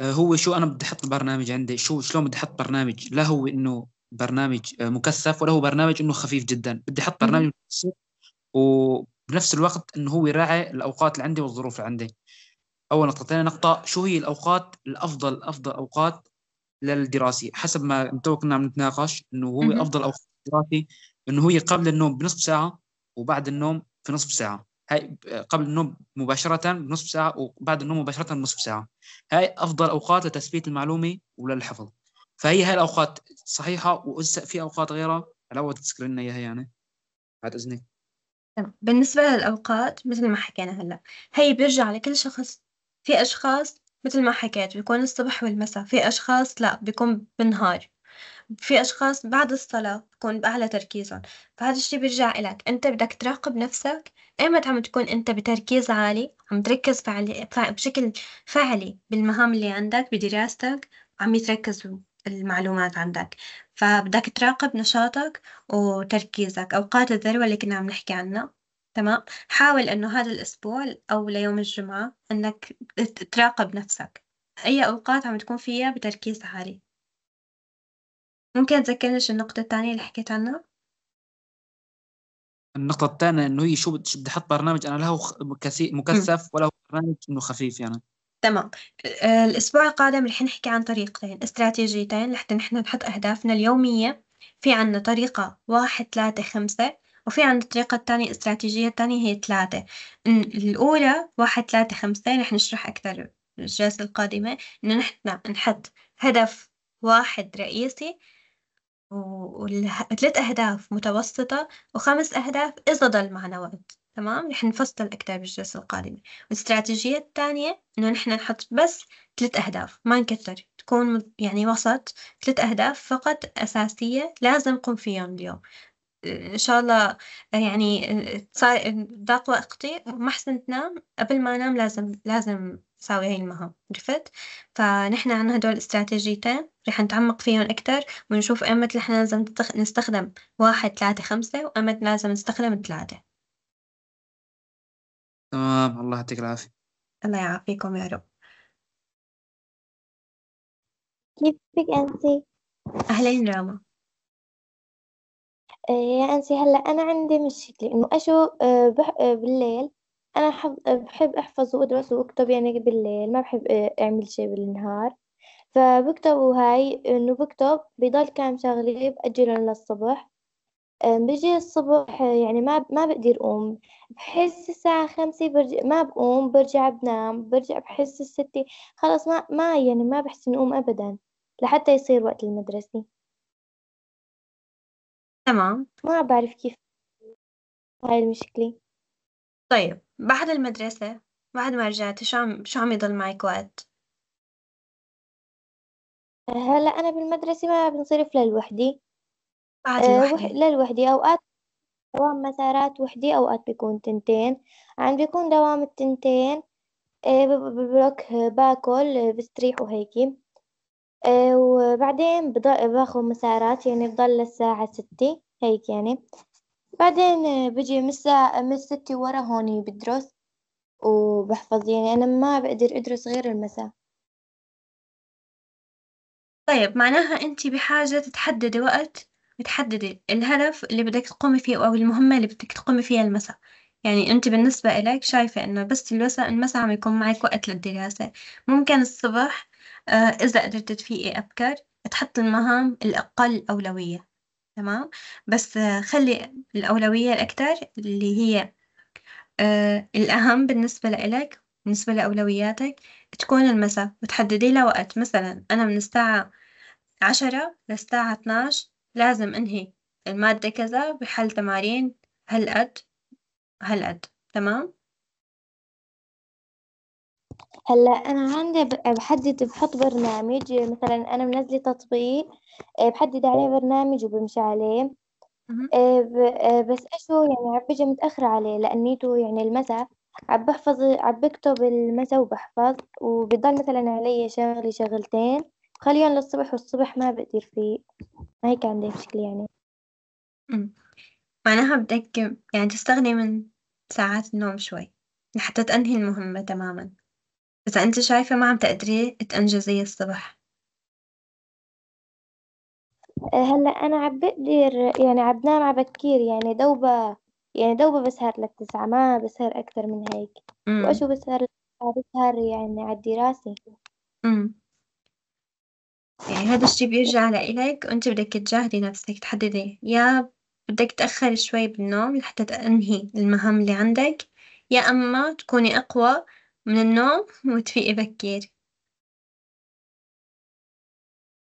آه، هو شو انا بدي احط البرنامج عندي شو شلون بدي احط برنامج لا هو انه برنامج آه، مكثف ولا هو برنامج انه خفيف جدا بدي احط برنامج مكثف وبنفس الوقت انه هو يراعي الاوقات اللي عندي والظروف اللي عندي اول نقطه ثاني نقطه شو هي الاوقات الافضل افضل اوقات للدراسه حسب ما تو كنا عم نتناقش انه هو افضل اوقات دراسي انه هي قبل النوم بنصف ساعه وبعد النوم في نصف ساعه قبل النوم مباشرة بنصف ساعة وبعد النوم مباشرة بنصف ساعة هاي أفضل أوقات لتثبيت المعلومة وللحفظ فهي هاي الأوقات صحيحة وإذا في أوقات غيرها الأول تذكر لنا إياها يعني بعد إذنك بالنسبة للأوقات مثل ما حكينا هلا هي بيرجع لكل شخص في أشخاص مثل ما حكيت بيكون الصبح والمساء في أشخاص لا بيكون بالنهار في أشخاص بعد الصلاة بكون بأعلى تركيزهم فهذا الشي بيرجع إلك أنت بدك تراقب نفسك إيمت عم تكون أنت بتركيز عالي عم تركز فعلي فع... بشكل فعلي بالمهام اللي عندك بدراستك عم يتركز المعلومات عندك فبدك تراقب نشاطك وتركيزك أوقات الذروة اللي كنا عم نحكي عنها تمام حاول إنه هذا الأسبوع أو ليوم الجمعة إنك تراقب نفسك أي أوقات عم تكون فيها بتركيز عالي ممكن تذكرني شو النقطة التانية اللي حكيت عنها؟ النقطة الثانية إنه هي شو بدي أحط برنامج أنا له مكثف ولا هو برنامج إنه خفيف يعني تمام آه، الأسبوع القادم رح نحكي عن طريقتين استراتيجيتين لحتى نحن نحط أهدافنا اليومية في عنا طريقة 1 3 5 وفي عنا الطريقة التانية استراتيجية التانية هي ثلاثة الأولى 1 3 5 رح نشرح أكثر الجلسة القادمة إنه نحن نحط هدف واحد رئيسي وثلاث أهداف متوسطة وخمس أهداف إذا ضل معنا وقت تمام رح نفصل أكتر بالجلسة القادمة والاستراتيجية الثانية إنه نحن نحط بس ثلاث أهداف ما نكتر تكون يعني وسط ثلاث أهداف فقط أساسية لازم نقوم فيهم اليوم إن شاء الله يعني ضاق وقتي وما حسن تنام قبل ما أنام لازم لازم تساوي هاي المهام عرفت فنحن عنا هدول استراتيجيتين رح نتعمق فيهم أكتر ونشوف إمت نحن لازم نستخدم واحد تلاتة خمسة وإمت لازم نستخدم تلاتة تمام الله يعطيك العافية الله يعافيكم يا رب كيفك أنتي؟ أهلين راما آه، يا أنسي هلا أنا عندي مشكلة إنه أشو آه، آه، بالليل انا بحب احفظ وادرس واكتب يعني بالليل ما بحب آه، اعمل شي بالنهار فبكتب وهاي انه بكتب بضل كام شغلة بأجلهم للصبح بيجي الصبح آه، يعني ما ما بقدر أقوم بحس الساعة خمسة برجع ما بقوم برجع بنام برجع بحس الستة خلص ما ما يعني ما بحسن أقوم أبدا لحتى يصير وقت المدرسة تمام ما بعرف كيف هاي المشكلة طيب بعد المدرسة، بعد ما رجعتِ شو عم شو عم يضل معِك وقت؟ آه، هلأ أنا بالمدرسة ما بنصرف للوحدي، قاعدة آه، آآ وح لوحدِك. للوحدي بعد الوحدي آه للوحدي اوقات دوام مسارات وحدي، أوقات بيكون تنتين، عم يعني بيكون دوام التنتين آآ آه، باكل بستريح وهيكِ، وبعدين باخذ مسارات يعني بضل للساعة ستة هيك يعني. بعدين بجي من من ستة ورا هوني بدرس وبحفظ يعني أنا ما بقدر أدرس غير المساء طيب معناها أنت بحاجة تتحددي وقت وتحددي الهدف اللي بدك تقومي فيه أو المهمة اللي بدك تقومي فيها المساء يعني أنت بالنسبة إليك شايفة إنه بس المساء المساء عم يكون معك وقت للدراسة ممكن الصبح آه إذا قدرت تفيقي أبكر تحطي المهام الأقل أولوية تمام؟ بس خلّي الأولوية الأكتر اللي هي آه الأهم بالنسبة لإلك، بالنسبة لأولوياتك تكون المسا وتحددي لها وقت، مثلًا أنا من الساعة عشرة للساعة 12:00 لازم أنهي المادة كذا بحل تمارين هالقد، هالقد، تمام؟ هلا انا عندي بحدد بحط برنامج مثلا انا منزله تطبيق آه، بحدد عليه برنامج وبمشي عليه آه، آه، بس اشو يعني عم بجي متاخره عليه لانيته يعني المساء عم بحفظ عم بكتب المساء وبحفظ وبضل مثلا علي شغلي شغلتين خليهم للصبح والصبح ما بقدر فيه ما هيك عندي مشكله يعني معناها بدك يعني تستغني من ساعات النوم شوي لحتى تنهي المهمة تماما إذا أنتِ شايفة ما عم تقدري تأنجزي الصبح. هلأ أنا عم بقدر يعني عم بنام على بكير يعني دوبة يعني دوبة بسهر للتسعة ما بسهر أكتر من هيك، وشو وأشو بسهر بسهر يعني على الدراسة. إمم. يعني هذا الشي بيرجع لإلِك وأنتِ بدك تجاهدي نفسِك تحددي يا بدك تأخر شوي بالنوم لحتى تنهي المهام اللي عندِك، يا أما تكوني أقوى من النوم وتفيقي بكير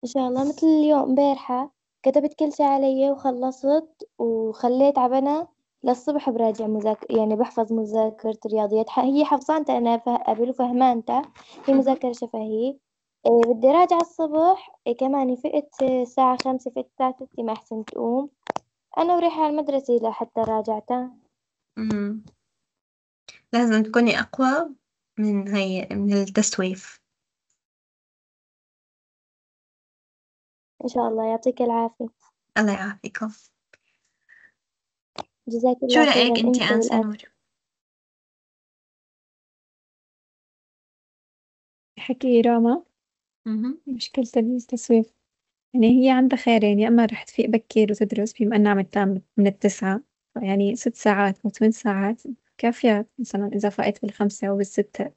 إن شاء الله مثل اليوم امبارحة كتبت كل شي علي وخلصت وخليت عبنا للصبح براجع مذاك يعني بحفظ مذاكرة الرياضيات هي حفظانتها أنا قبل وفهمانتها هي مذاكرة شفهية إيه، بدي راجع الصبح إيه، كمان فقت الساعة خمسة فقت الساعة ستة ما أحسن أقوم أنا ورايحة على المدرسة لحتى راجعتها لازم تكوني أقوى من هي من التسويف إن شاء الله يعطيك العافية الله يعافيكم جزاك الله شو رأيك أنت أنسة نور؟ حكي راما مشكلة التسويف يعني هي عندها خيارين يا يعني إما رح تفيق بكير وتدرس بما أنها عم من التسعة يعني ست ساعات أو ثمان ساعات كافية مثلا إذا فائت بالخمسة أو بالستة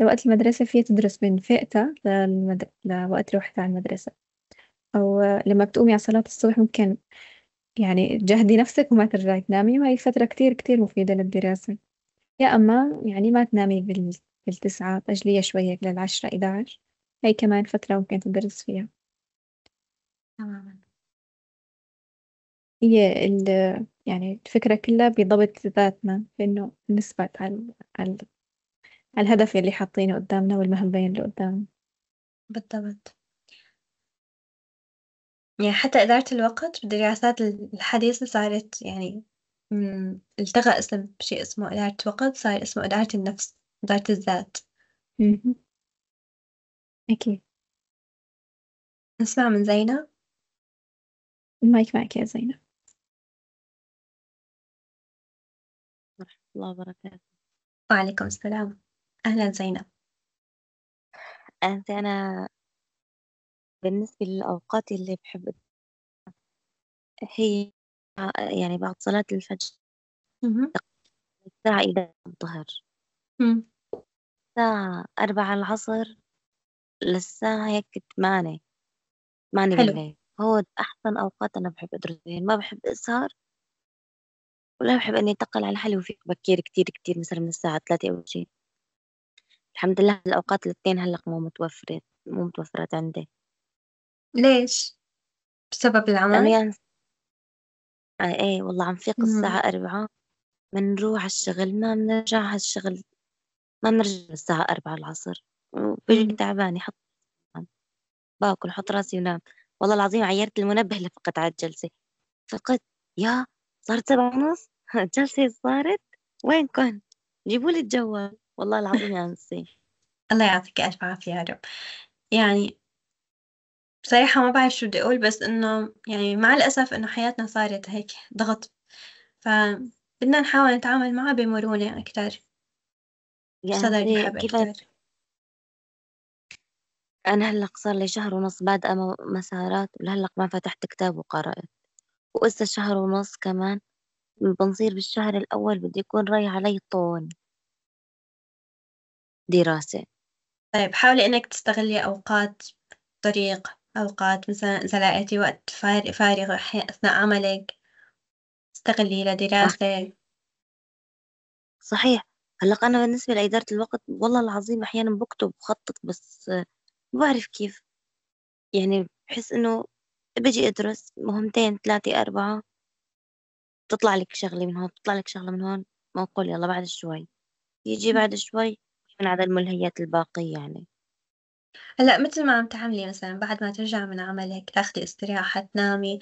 لوقت المدرسة فيها تدرس من فئتها للمد... لوقت روحتها على المدرسة أو لما بتقومي على صلاة الصبح ممكن يعني تجهدي نفسك وما ترجعي تنامي وهي فترة كتير كتير مفيدة للدراسة يا أما يعني ما تنامي بال... بالتسعة تجلية شوية للعشرة إذا عشر هي كمان فترة ممكن تدرس فيها تماما هي ال يعني الفكرة كلها بضبط ذاتنا إنه نثبت على على الهدف اللي حاطينه قدامنا والمهمين اللي قدامنا بالضبط يعني حتى إدارة الوقت بالدراسات الحديثة صارت يعني التغى اسم شيء اسمه إدارة وقت صار اسمه إدارة النفس إدارة الذات أكيد نسمع من زينة المايك معك يا زينب الله وبركاته وعليكم السلام أهلا زينب أنت أنا بالنسبة للأوقات اللي بحب هي يعني بعد صلاة الفجر الساعة إذا الظهر الساعة أربعة العصر للساعة هيك ثمانية ثمانية بالليل هو أحسن أوقات أنا بحب أدرس يعني ما بحب أسهر ولا بحب اني اتقل على حالي وفيق بكير كتير كتير مثلا من الساعة ثلاثة او شيء الحمد لله الاوقات الاثنين هلا مو متوفرة مو متوفرة عندي ليش؟ بسبب العمل؟ يعني ايه والله عم فيق الساعة أربعة بنروح على الشغل ما بنرجع على الشغل ما بنرجع الساعة أربعة العصر وبجي تعبانة حط باكل حط راسي ونام والله العظيم عيرت المنبه لفقت على الجلسة فقط يا صار سبعة ونص جلسة صارت وين كنت جيبوا لي الجوال والله العظيم يا أنسي الله يعطيك ألف عافية يا رب يعني بصراحة ما بعرف شو بدي أقول بس إنه يعني مع الأسف إنه حياتنا صارت هيك ضغط فبدنا نحاول نتعامل معها بمرونة أكتر يعني كيف أنا هلق صار لي شهر ونص بادئة مسارات ولهلق ما فتحت كتاب وقرأت وإذا شهر ونص كمان بنصير بالشهر الأول بدي يكون رايح علي طول دراسة طيب حاولي إنك تستغلي أوقات طريق أوقات مثلا إذا لقيتي وقت فارغ أثناء عملك استغلي لدراسة صحيح هلا أنا بالنسبة لإدارة الوقت والله العظيم أحيانا بكتب بخطط بس ما بعرف كيف يعني بحس إنه بجي أدرس مهمتين ثلاثة أربعة تطلع لك شغلة من هون تطلع لك شغلة من هون اقول يلا بعد شوي يجي بعد شوي من عدد الملهيات الباقية يعني هلا مثل ما عم تعملي مثلا بعد ما ترجع من عملك تاخدي استراحة تنامي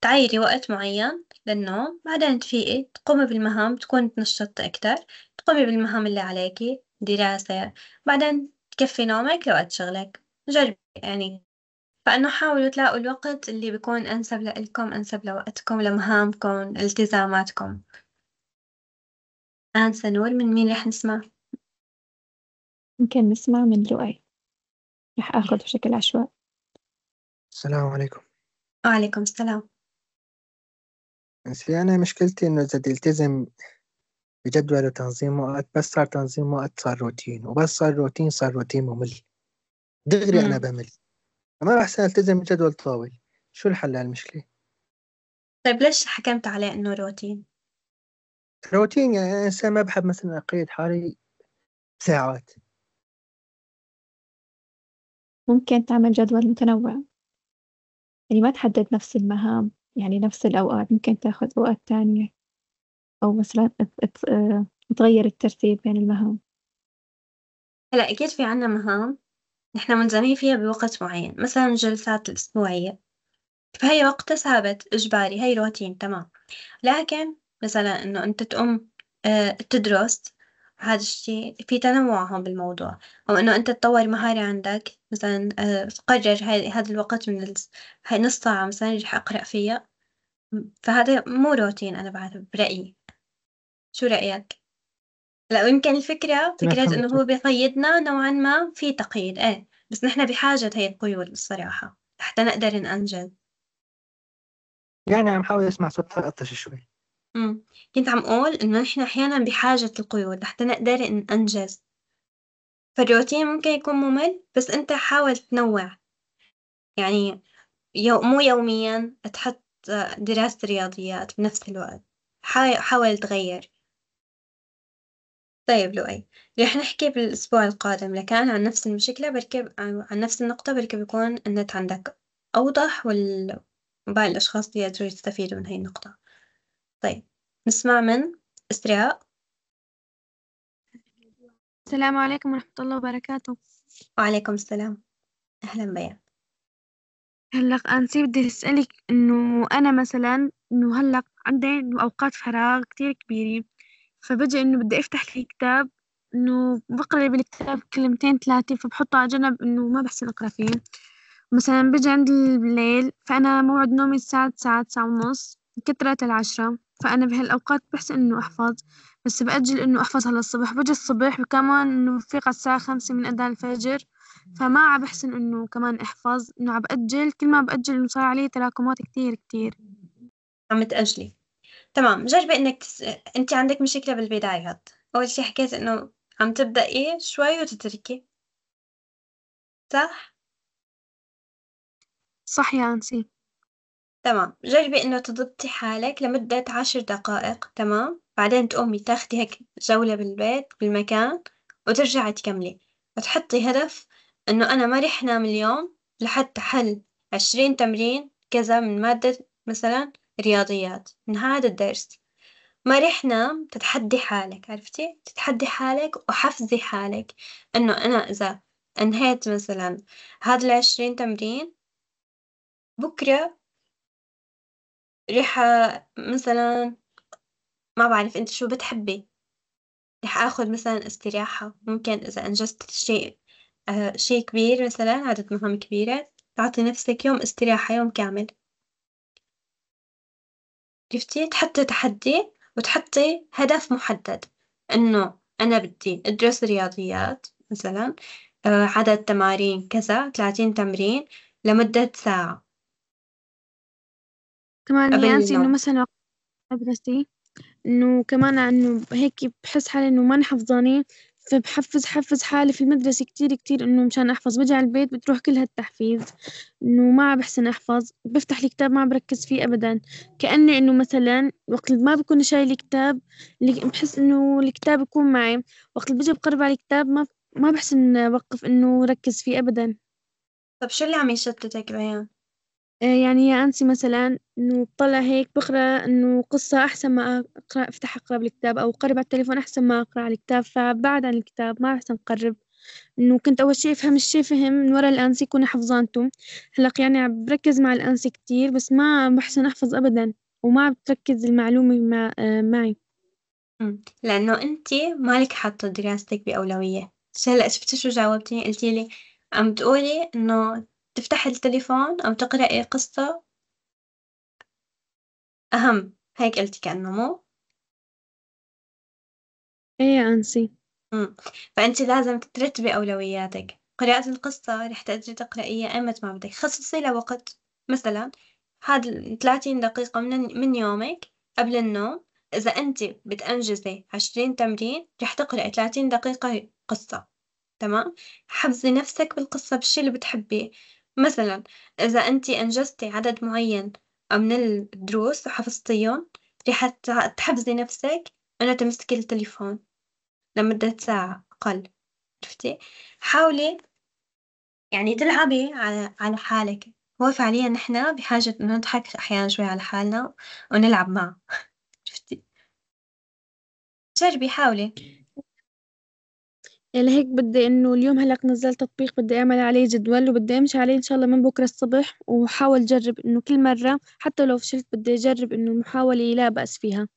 تعيري وقت معين للنوم بعدين تفيقي تقومي بالمهام تكون تنشطت أكتر تقومي بالمهام اللي عليكي دراسة بعدين تكفي نومك لوقت شغلك جربي يعني فإنه حاولوا تلاقوا الوقت اللي بيكون أنسب لإلكم أنسب لوقتكم لمهامكم التزاماتكم الآن سنور من مين رح نسمع؟ ممكن نسمع من لؤي رح آخذ بشكل عشوائي السلام عليكم وعليكم السلام أنا مشكلتي إنه إذا بدي ألتزم بجدول وتنظيم وقت بس صار تنظيم وقت صار روتين وبس صار روتين صار روتين ممل دغري أنا بمل ما أحسن ألتزم بجدول طويل شو الحل لهالمشكلة؟ طيب ليش حكمت عليه إنه روتين؟ روتين يعني إنسان ما بحب مثلا أقيد حالي ساعات ممكن تعمل جدول متنوع يعني ما تحدد نفس المهام يعني نفس الأوقات ممكن تاخذ أوقات تانية أو مثلا آه، تغير الترتيب بين المهام هلا أكيد في عنا مهام نحنا ملزمين فيها بوقت معين مثلا الجلسات الأسبوعية فهي وقتها ثابت إجباري هي روتين تمام لكن مثلا إنه أنت تقوم آه، تدرس هذا الشيء في تنوع هون بالموضوع أو إنه أنت تطور مهارة عندك مثلا آه، تقرر هذا الوقت من ال... هاي نص ساعة مثلا رح أقرأ فيها فهذا مو روتين أنا بعرف برأيي شو رأيك؟ لا ويمكن الفكرة فكرة إنه هو بيقيدنا نوعا ما في تقييد إيه بس نحن بحاجة هي القيود الصراحة حتى نقدر نأنجز يعني عم حاول أسمع صوت الطش شوي امم كنت عم أقول إنه نحن أحيانا بحاجة القيود لحتى نقدر نأنجز فالروتين ممكن يكون ممل بس أنت حاول تنوع يعني يو... مو يوميا تحط دراسة رياضيات بنفس الوقت حاول تغير طيب لؤي رح نحكي بالأسبوع القادم لكان عن نفس المشكلة بركي عن نفس النقطة بركي بيكون النت عندك أوضح وال- وباقي الأشخاص بيقدروا يستفيدوا من هاي النقطة، طيب نسمع من إسراء. السلام عليكم ورحمة الله وبركاته. وعليكم السلام، أهلا بيا. هلق أنسي بدي أسألك إنه أنا مثلا إنه هلق عندي أوقات فراغ كتير كبيرة فبجي إنه بدي أفتح لي كتاب إنه بقرأ بالكتاب كلمتين ثلاثة فبحطه على جنب إنه ما بحسن أقرأ فيه مثلا بجي عند الليل فأنا موعد نومي الساعة تسعة تسعة ونص كترة العشرة فأنا بهالأوقات بحسن إنه أحفظ بس بأجل إنه أحفظ أحفظها الصبح بجي الصبح وكمان إنه بفيق على الساعة خمسة من أذان الفجر فما عم بحسن إنه كمان أحفظ إنه عم بأجل كل ما بأجل إنه صار علي تراكمات كتير كتير عم تأجلي تمام جربي إنك تس أنتِ عندِك مشكلة بالبدايات، أول شي حكيتِ إنه عم إيه شوي وتتركي. صح؟ صح يا أنسي. تمام، جربي إنه تضبطي حالِك لمدة عشر دقائق تمام، بعدين تقومي تاخدي هيك جولة بالبيت بالمكان، وترجعي تكملي، وتحطي هدف إنه أنا ما رح نام اليوم لحتى أحل عشرين تمرين كذا من مادة مثلًا. رياضيات من هذا الدرس ما رحنا تتحدي حالك عرفتي تتحدي حالك وحفزي حالك انه انا اذا انهيت مثلا هاد العشرين تمرين بكرة رح مثلا ما بعرف انت شو بتحبي رح اخد مثلا استراحة ممكن اذا انجزت شيء آه، شيء كبير مثلا عدد مهام كبيرة تعطي نفسك يوم استراحة يوم كامل شفتي تحطي تحدي وتحطي هدف محدد انه انا بدي ادرس رياضيات مثلا آه، عدد تمارين كذا 30 تمرين لمدة ساعة كمان قبل يعني انه مثلا مدرستي انه كمان انه هيك بحس حالي انه ما انا حفظاني فبحفز حفز حالي في المدرسة كتير كتير إنه مشان أحفظ بجي على البيت بتروح كل هالتحفيز إنه ما بحسن أحفظ بفتح الكتاب ما بركز فيه أبدا كأني إنه مثلا وقت ما بكون شايل الكتاب بحس إنه الكتاب يكون معي وقت بجي بقرب على الكتاب ما ما بحسن أوقف إنه ركز فيه أبدا طب شو اللي عم يشتتك بيان؟ آه، يعني يا أنسي مثلا إنه بطلع هيك بقرأ إنه قصة أحسن ما أقرأ أفتح أقرأ بالكتاب أو قرب على التليفون أحسن ما أقرأ على الكتاب فبعد عن الكتاب ما أحسن أقرب إنه كنت أول شي أفهم الشي فهم من ورا الأنسي كوني حفظانته هلق يعني عم بركز مع الأنسي كتير بس ما بحسن أحفظ أبدا وما بتركز المعلومة مع آه، معي لأنه أنت مالك حاطة دراستك بأولوية هلا شفتي شو جاوبتي قلتي لي عم تقولي إنه تفتحي التليفون أو تقرأي قصة أهم هيك قلتي كأنه مو؟ إيه أنسي. مم. فأنتِ لازم ترتبي أولوياتِك، قراءة القصة رح تقدري تقرأيها أيمت ما بدِك، خصصي لها وقت، مثلًا هاد ال 30 دقيقة من من يومِك قبل النوم، إذا أنتِ بتأنجزي 20 تمرين رح تقرأي 30 دقيقة قصة، تمام؟ حفّزي نفسِك بالقصة بالشي اللي بتحبيه. مثلا إذا أنت أنجزتي عدد معين من الدروس وحفظتيهم رح تحفزي نفسك إنه تمسكي التليفون لمدة ساعة أقل عرفتي حاولي يعني تلعبي على على حالك هو فعليا نحن بحاجة إنه نضحك أحيانا شوي على حالنا ونلعب معه شفتي جربي حاولي لهيك بدي إنه اليوم هلق نزّلت تطبيق بدي أعمل عليه جدول، وبدي أمشي عليه إن شاء الله من بكرة الصبح، وحاول جرب إنه كل مرّة حتى لو فشلت بدي أجرّب إنه المحاولة لا بأس فيها.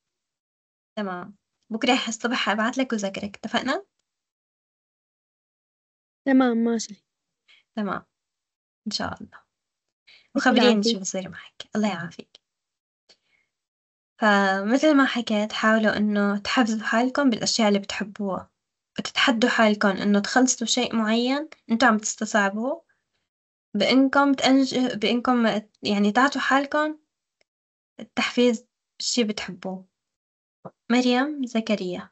تمام، بكرة الصبح ابعث لك وأذاكرك، اتفقنا؟ تمام ماشي. تمام، إن شاء الله. وخبريني شو بصير معِك، الله يعافيك. فمثل ما حكيت حاولوا إنه تحفزوا حالكم بالأشياء اللي بتحبوها. تتحدوا حالكم إنه تخلصوا شيء معين انتم عم تستصعبوه بإنكم تأنج بإنكم يعني تعطوا حالكم التحفيز بشي بتحبوه مريم زكريا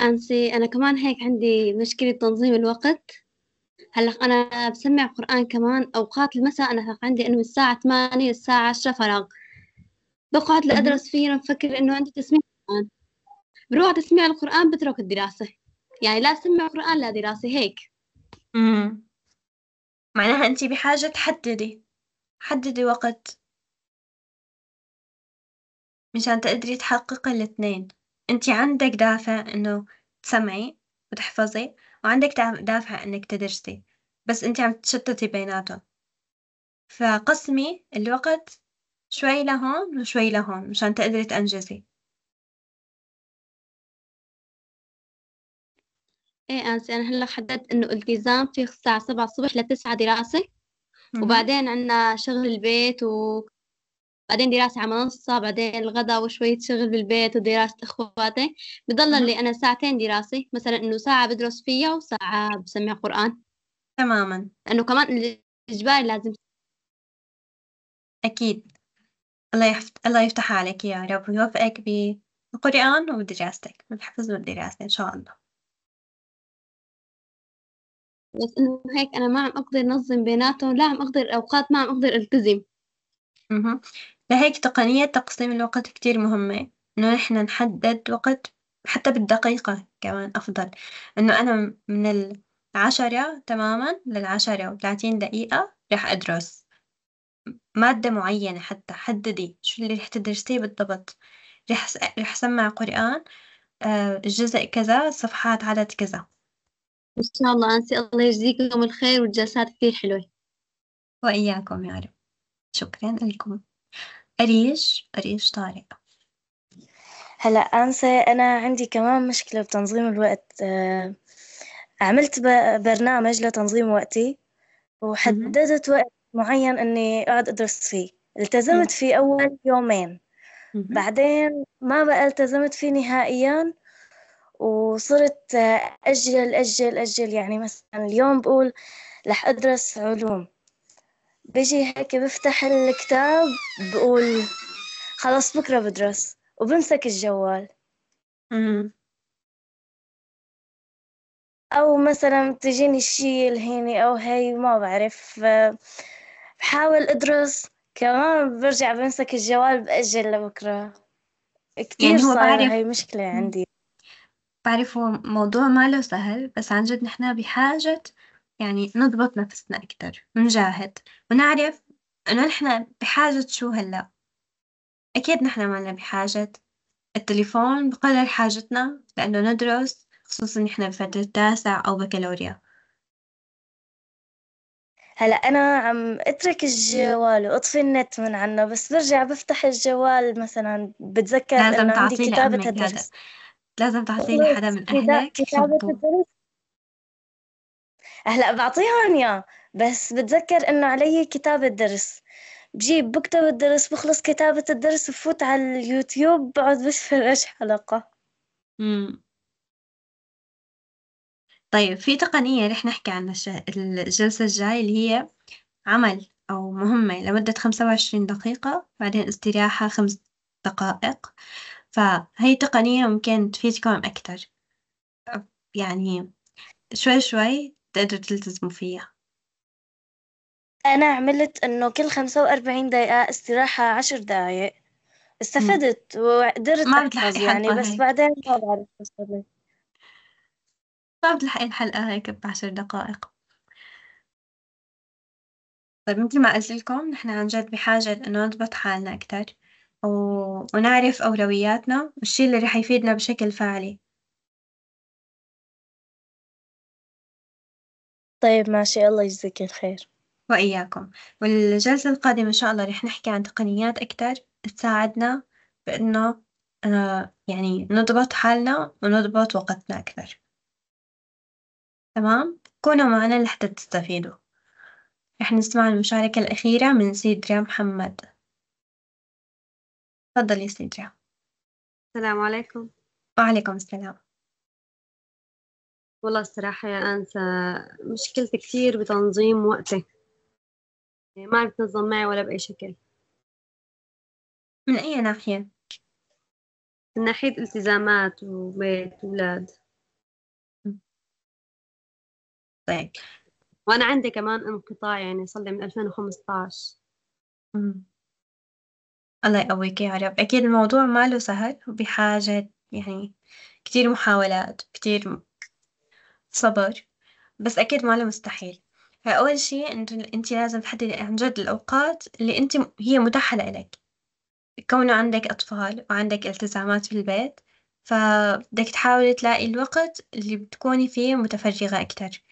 أنسي أنا كمان هيك عندي مشكلة تنظيم الوقت هلا أنا بسمع قرآن كمان أوقات المساء أنا عندي إنه من الساعة ثمانية للساعة عشرة فراغ بقعد لأدرس فيه بفكر إنه عندي تسميه بروح تسمع القرآن بترك الدراسة يعني لا تسمع قرآن لا دراسة هيك مم. معناها أنت بحاجة تحددي حددي وقت مشان تقدري تحققي الاثنين أنت عندك دافع إنه تسمعي وتحفظي وعندك دافع إنك تدرسي بس أنت عم تشتتي بيناتهم فقسمي الوقت شوي لهون وشوي لهون مشان تقدري تأنجزي ايه انسي آه، انا هلا حددت انه التزام في الساعة سبعة الصبح لتسعة دراسة وبعدين عنا شغل البيت و بعدين دراسة على منصة بعدين الغداء وشوية شغل بالبيت ودراسة إخواتي بضل لي أنا ساعتين دراسة مثلا إنه ساعة بدرس فيها وساعة بسمع قرآن تماما لأنه كمان الإجباري لازم أكيد الله يحفت... الله يفتح عليك يا رب ويوفقك بالقرآن ودراستك بالحفظ والدراسة إن شاء الله بس انه هيك انا ما عم اقدر انظم بيناتهم لا عم اقدر اوقات ما عم اقدر التزم اها لهيك تقنية تقسيم الوقت كتير مهمة انه نحن نحدد وقت حتى بالدقيقة كمان افضل انه انا من العشرة تماما للعشرة وثلاثين دقيقة رح ادرس مادة معينة حتى حددي شو اللي رح تدرسيه بالضبط رح رح سمع قرآن الجزء آه، كذا صفحات عدد كذا إن شاء الله أنسي الله يجزيكم الخير والجلسات كثير حلوة وإياكم يا رب شكرا لكم أريش أريش طارق هلا أنسة أنا عندي كمان مشكلة بتنظيم الوقت آه، عملت برنامج لتنظيم وقتي وحددت وقت معين أني أقعد أدرس فيه التزمت فيه أول يومين بعدين ما بقى التزمت فيه نهائياً وصرت أجل أجل أجل يعني مثلا اليوم بقول رح أدرس علوم بيجي هيك بفتح الكتاب بقول خلاص بكرة بدرس وبمسك الجوال أو مثلا تجيني شي الهيني أو هي ما بعرف بحاول أدرس كمان برجع بمسك الجوال بأجل لبكرة كتير يعني صار هاي مشكلة عندي بعرف هو موضوع ما له سهل بس عن جد نحنا بحاجة يعني نضبط نفسنا أكتر ونجاهد ونعرف إنه نحنا بحاجة شو هلأ أكيد نحنا مالنا بحاجة التليفون بقدر حاجتنا لإنه ندرس خصوصا نحنا بفترة تاسع أو بكالوريا هلا انا عم اترك الجوال واطفي النت من عنه بس برجع بفتح الجوال مثلا بتذكر لازم انه عندي كتابه الدرس لازم تعطيني حدا من أهلك يحبه هلا بعطيهم يا بس بتذكر انه علي كتاب الدرس بجيب بكتب الدرس بخلص كتابة الدرس بفوت على اليوتيوب بقعد بتفرج حلقة مم. طيب في تقنية رح نحكي عنها الجلسة الجاية اللي هي عمل أو مهمة لمدة خمسة وعشرين دقيقة بعدين استراحة خمس دقائق فهي تقنية ممكن تفيدكم أكتر يعني شوي شوي تقدروا تلتزموا فيها أنا عملت إنه كل خمسة وأربعين دقيقة استراحة عشر دقايق استفدت وقدرت ما بتلحقي يعني بس هيك. بعدين ما بعرف ما بتلحقي الحلقة هيك بعشر دقائق طيب مثل ما قلت لكم نحن عن جد بحاجة إنه نضبط حالنا أكتر و... ونعرف أولوياتنا والشي اللي رح يفيدنا بشكل فعلي. طيب ماشي الله يجزيك الخير وإياكم والجلسة القادمة إن شاء الله رح نحكي عن تقنيات أكتر تساعدنا بإنه آه يعني نضبط حالنا ونضبط وقتنا أكثر تمام كونوا معنا لحتى تستفيدوا رح نسمع المشاركة الأخيرة من سيدرا محمد تفضلي يا ريهام. السلام عليكم. وعليكم السلام. والله الصراحة يا أنسة مشكلتي كثير بتنظيم وقتي يعني ما عم تنظم معي ولا بأي شكل من أي ناحية؟ من ناحية التزامات وبيت وولاد طيب وأنا عندي كمان انقطاع يعني صار لي من 2015 امم الله يقويك يا رب، أكيد الموضوع ما له سهل وبحاجة يعني كتير محاولات، كتير صبر، بس أكيد ما له مستحيل، فأول شي أنتِ أنتِ لازم تحددي عن جد الأوقات اللي أنتِ هي متاحة لإلِك، كونه عندك أطفال وعندك التزامات في البيت، فبدك تحاولي تلاقي الوقت اللي بتكوني فيه متفرغة أكتر،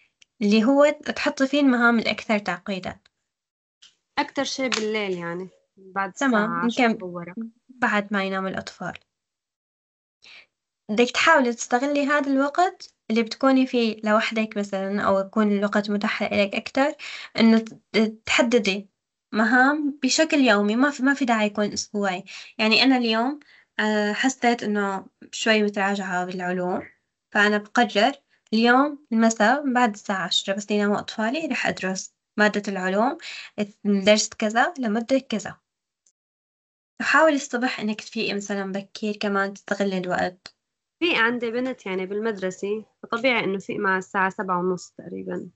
اللي هو تحطي فيه المهام الأكثر تعقيدًا. أكتر شي بالليل يعني. بعد تمام بعد ما ينام الأطفال بدك تحاولي تستغلي هذا الوقت اللي بتكوني فيه لوحدك مثلا أو يكون الوقت متاح لك أكتر إنه تحددي مهام بشكل يومي ما في ما في داعي يكون أسبوعي يعني أنا اليوم آه، حسيت إنه شوي متراجعة بالعلوم فأنا بقرر اليوم المساء بعد الساعة عشرة بس يناموا أطفالي رح أدرس مادة العلوم درست كذا لمدة كذا حاولي الصبح إنك تفيقي مثلا بكير كمان تستغلي الوقت في عندي بنت يعني بالمدرسة فطبيعي إنه فيق مع الساعة سبعة ونص تقريبا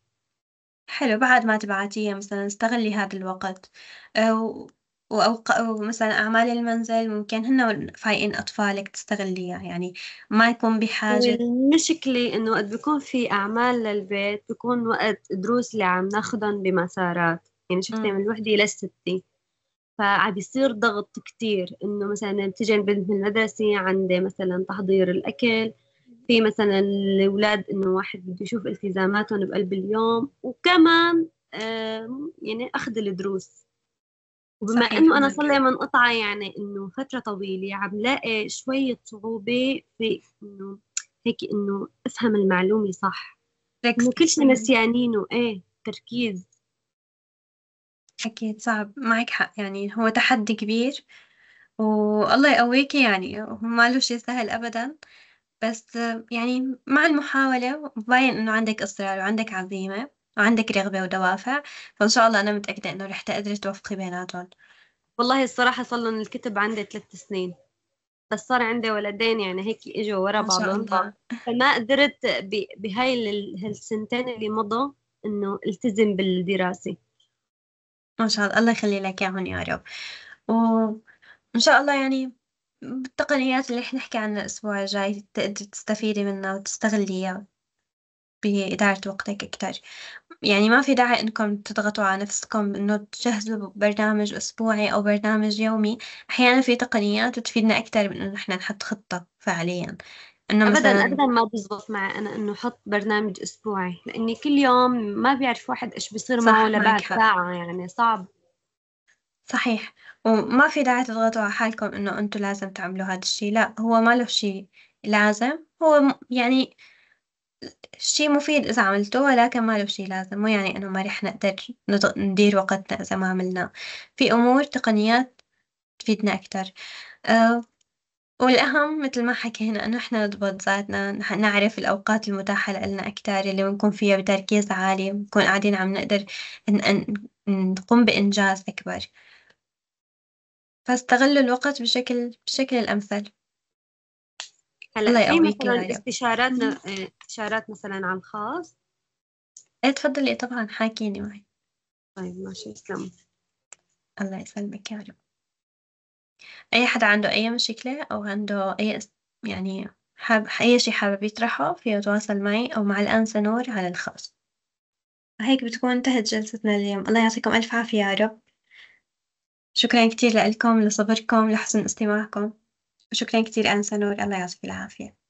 حلو بعد ما تبعتيها مثلا استغلي هذا الوقت أو أه، وأوق... ومثلا أعمال المنزل ممكن هن فايقين أطفالك تستغليها يعني ما يكون بحاجة المشكلة إنه قد بيكون في أعمال للبيت بيكون وقت دروس اللي عم ناخدهم بمسارات يعني شفتي من الوحدة للستة فعاد يصير ضغط كتير إنه مثلا بتجي البنت من المدرسة عندي مثلا تحضير الأكل في مثلا الأولاد إنه واحد بده يشوف التزاماتهم بقلب اليوم وكمان يعني أخذ الدروس وبما انه انا صار لي منقطعه يعني انه فتره طويله عم لاقي شويه صعوبه في انه هيك انه افهم المعلومه صح انه كل شيء يعني. نسيانينه ايه تركيز أكيد صعب، معك حق، يعني هو تحدّي كبير والله يقويكِ يعني ما له شيء سهل أبدًا، بس يعني مع المحاولة باين إنه عندِك إصرار وعندِك عزيمة وعندِك رغبة ودوافع، فإن شاء الله أنا متأكدة إنه رح تقدري توفقي بيناتهم. والله الصراحة صار الكتب عندي 3 سنين، بس صار عندي ولدين يعني هيك إجوا ورا ما شاء بعضهم، الله. فما قدرت بهاي السنتين اللي مضوا إنه ألتزم بالدراسة. ما شاء الله الله يخلي لك اياهم يا رب وان شاء الله يعني بالتقنيات اللي رح نحكي عنها الاسبوع الجاي تقدري تستفيدي منها وتستغليها بإدارة وقتك أكتر يعني ما في داعي إنكم تضغطوا على نفسكم إنه تجهزوا برنامج أسبوعي أو برنامج يومي أحيانا في تقنيات تفيدنا أكتر من إنه نحن نحط خطة فعليا انه ابدا ابدا ما بزبط معي انا انه احط برنامج اسبوعي لاني كل يوم ما بيعرف واحد ايش بيصير معه لبعد ساعه يعني صعب صحيح وما في داعي تضغطوا على حالكم انه انتم لازم تعملوا هذا الشيء لا هو ما له شيء لازم هو يعني شيء مفيد إذا عملته ولكن ما له شيء لازم مو يعني إنه ما رح نقدر ندير وقتنا إذا ما عملنا في أمور تقنيات تفيدنا أكتر أه والأهم متل ما حكينا إنه إحنا نضبط ذاتنا، نعرف الأوقات المتاحة لإلنا أكتر اللي بنكون فيها بتركيز عالي، بنكون قاعدين عم نقدر إن- إن- نقوم بإنجاز أكبر، فاستغلوا الوقت بشكل بالشكل الأمثل. هلأ الله في يقويكِ يا مثلًا رب. آه، استشارات مثلًا على الخاص؟ إيه تفضلي طبعًا حاكيني معي. طيب ماشي، تسلم الله يسلمك يا رب. أي حدا عنده أي مشكلة أو عنده أي يعني حاب أي شي حابب يطرحه فيه يتواصل معي أو مع الأنسة نور على الخاص، وهيك بتكون انتهت جلستنا اليوم الله يعطيكم ألف عافية يارب، شكرا كتير لإلكم لصبركم لحسن استماعكم وشكرا كتير أنسة نور الله يعطيك العافية.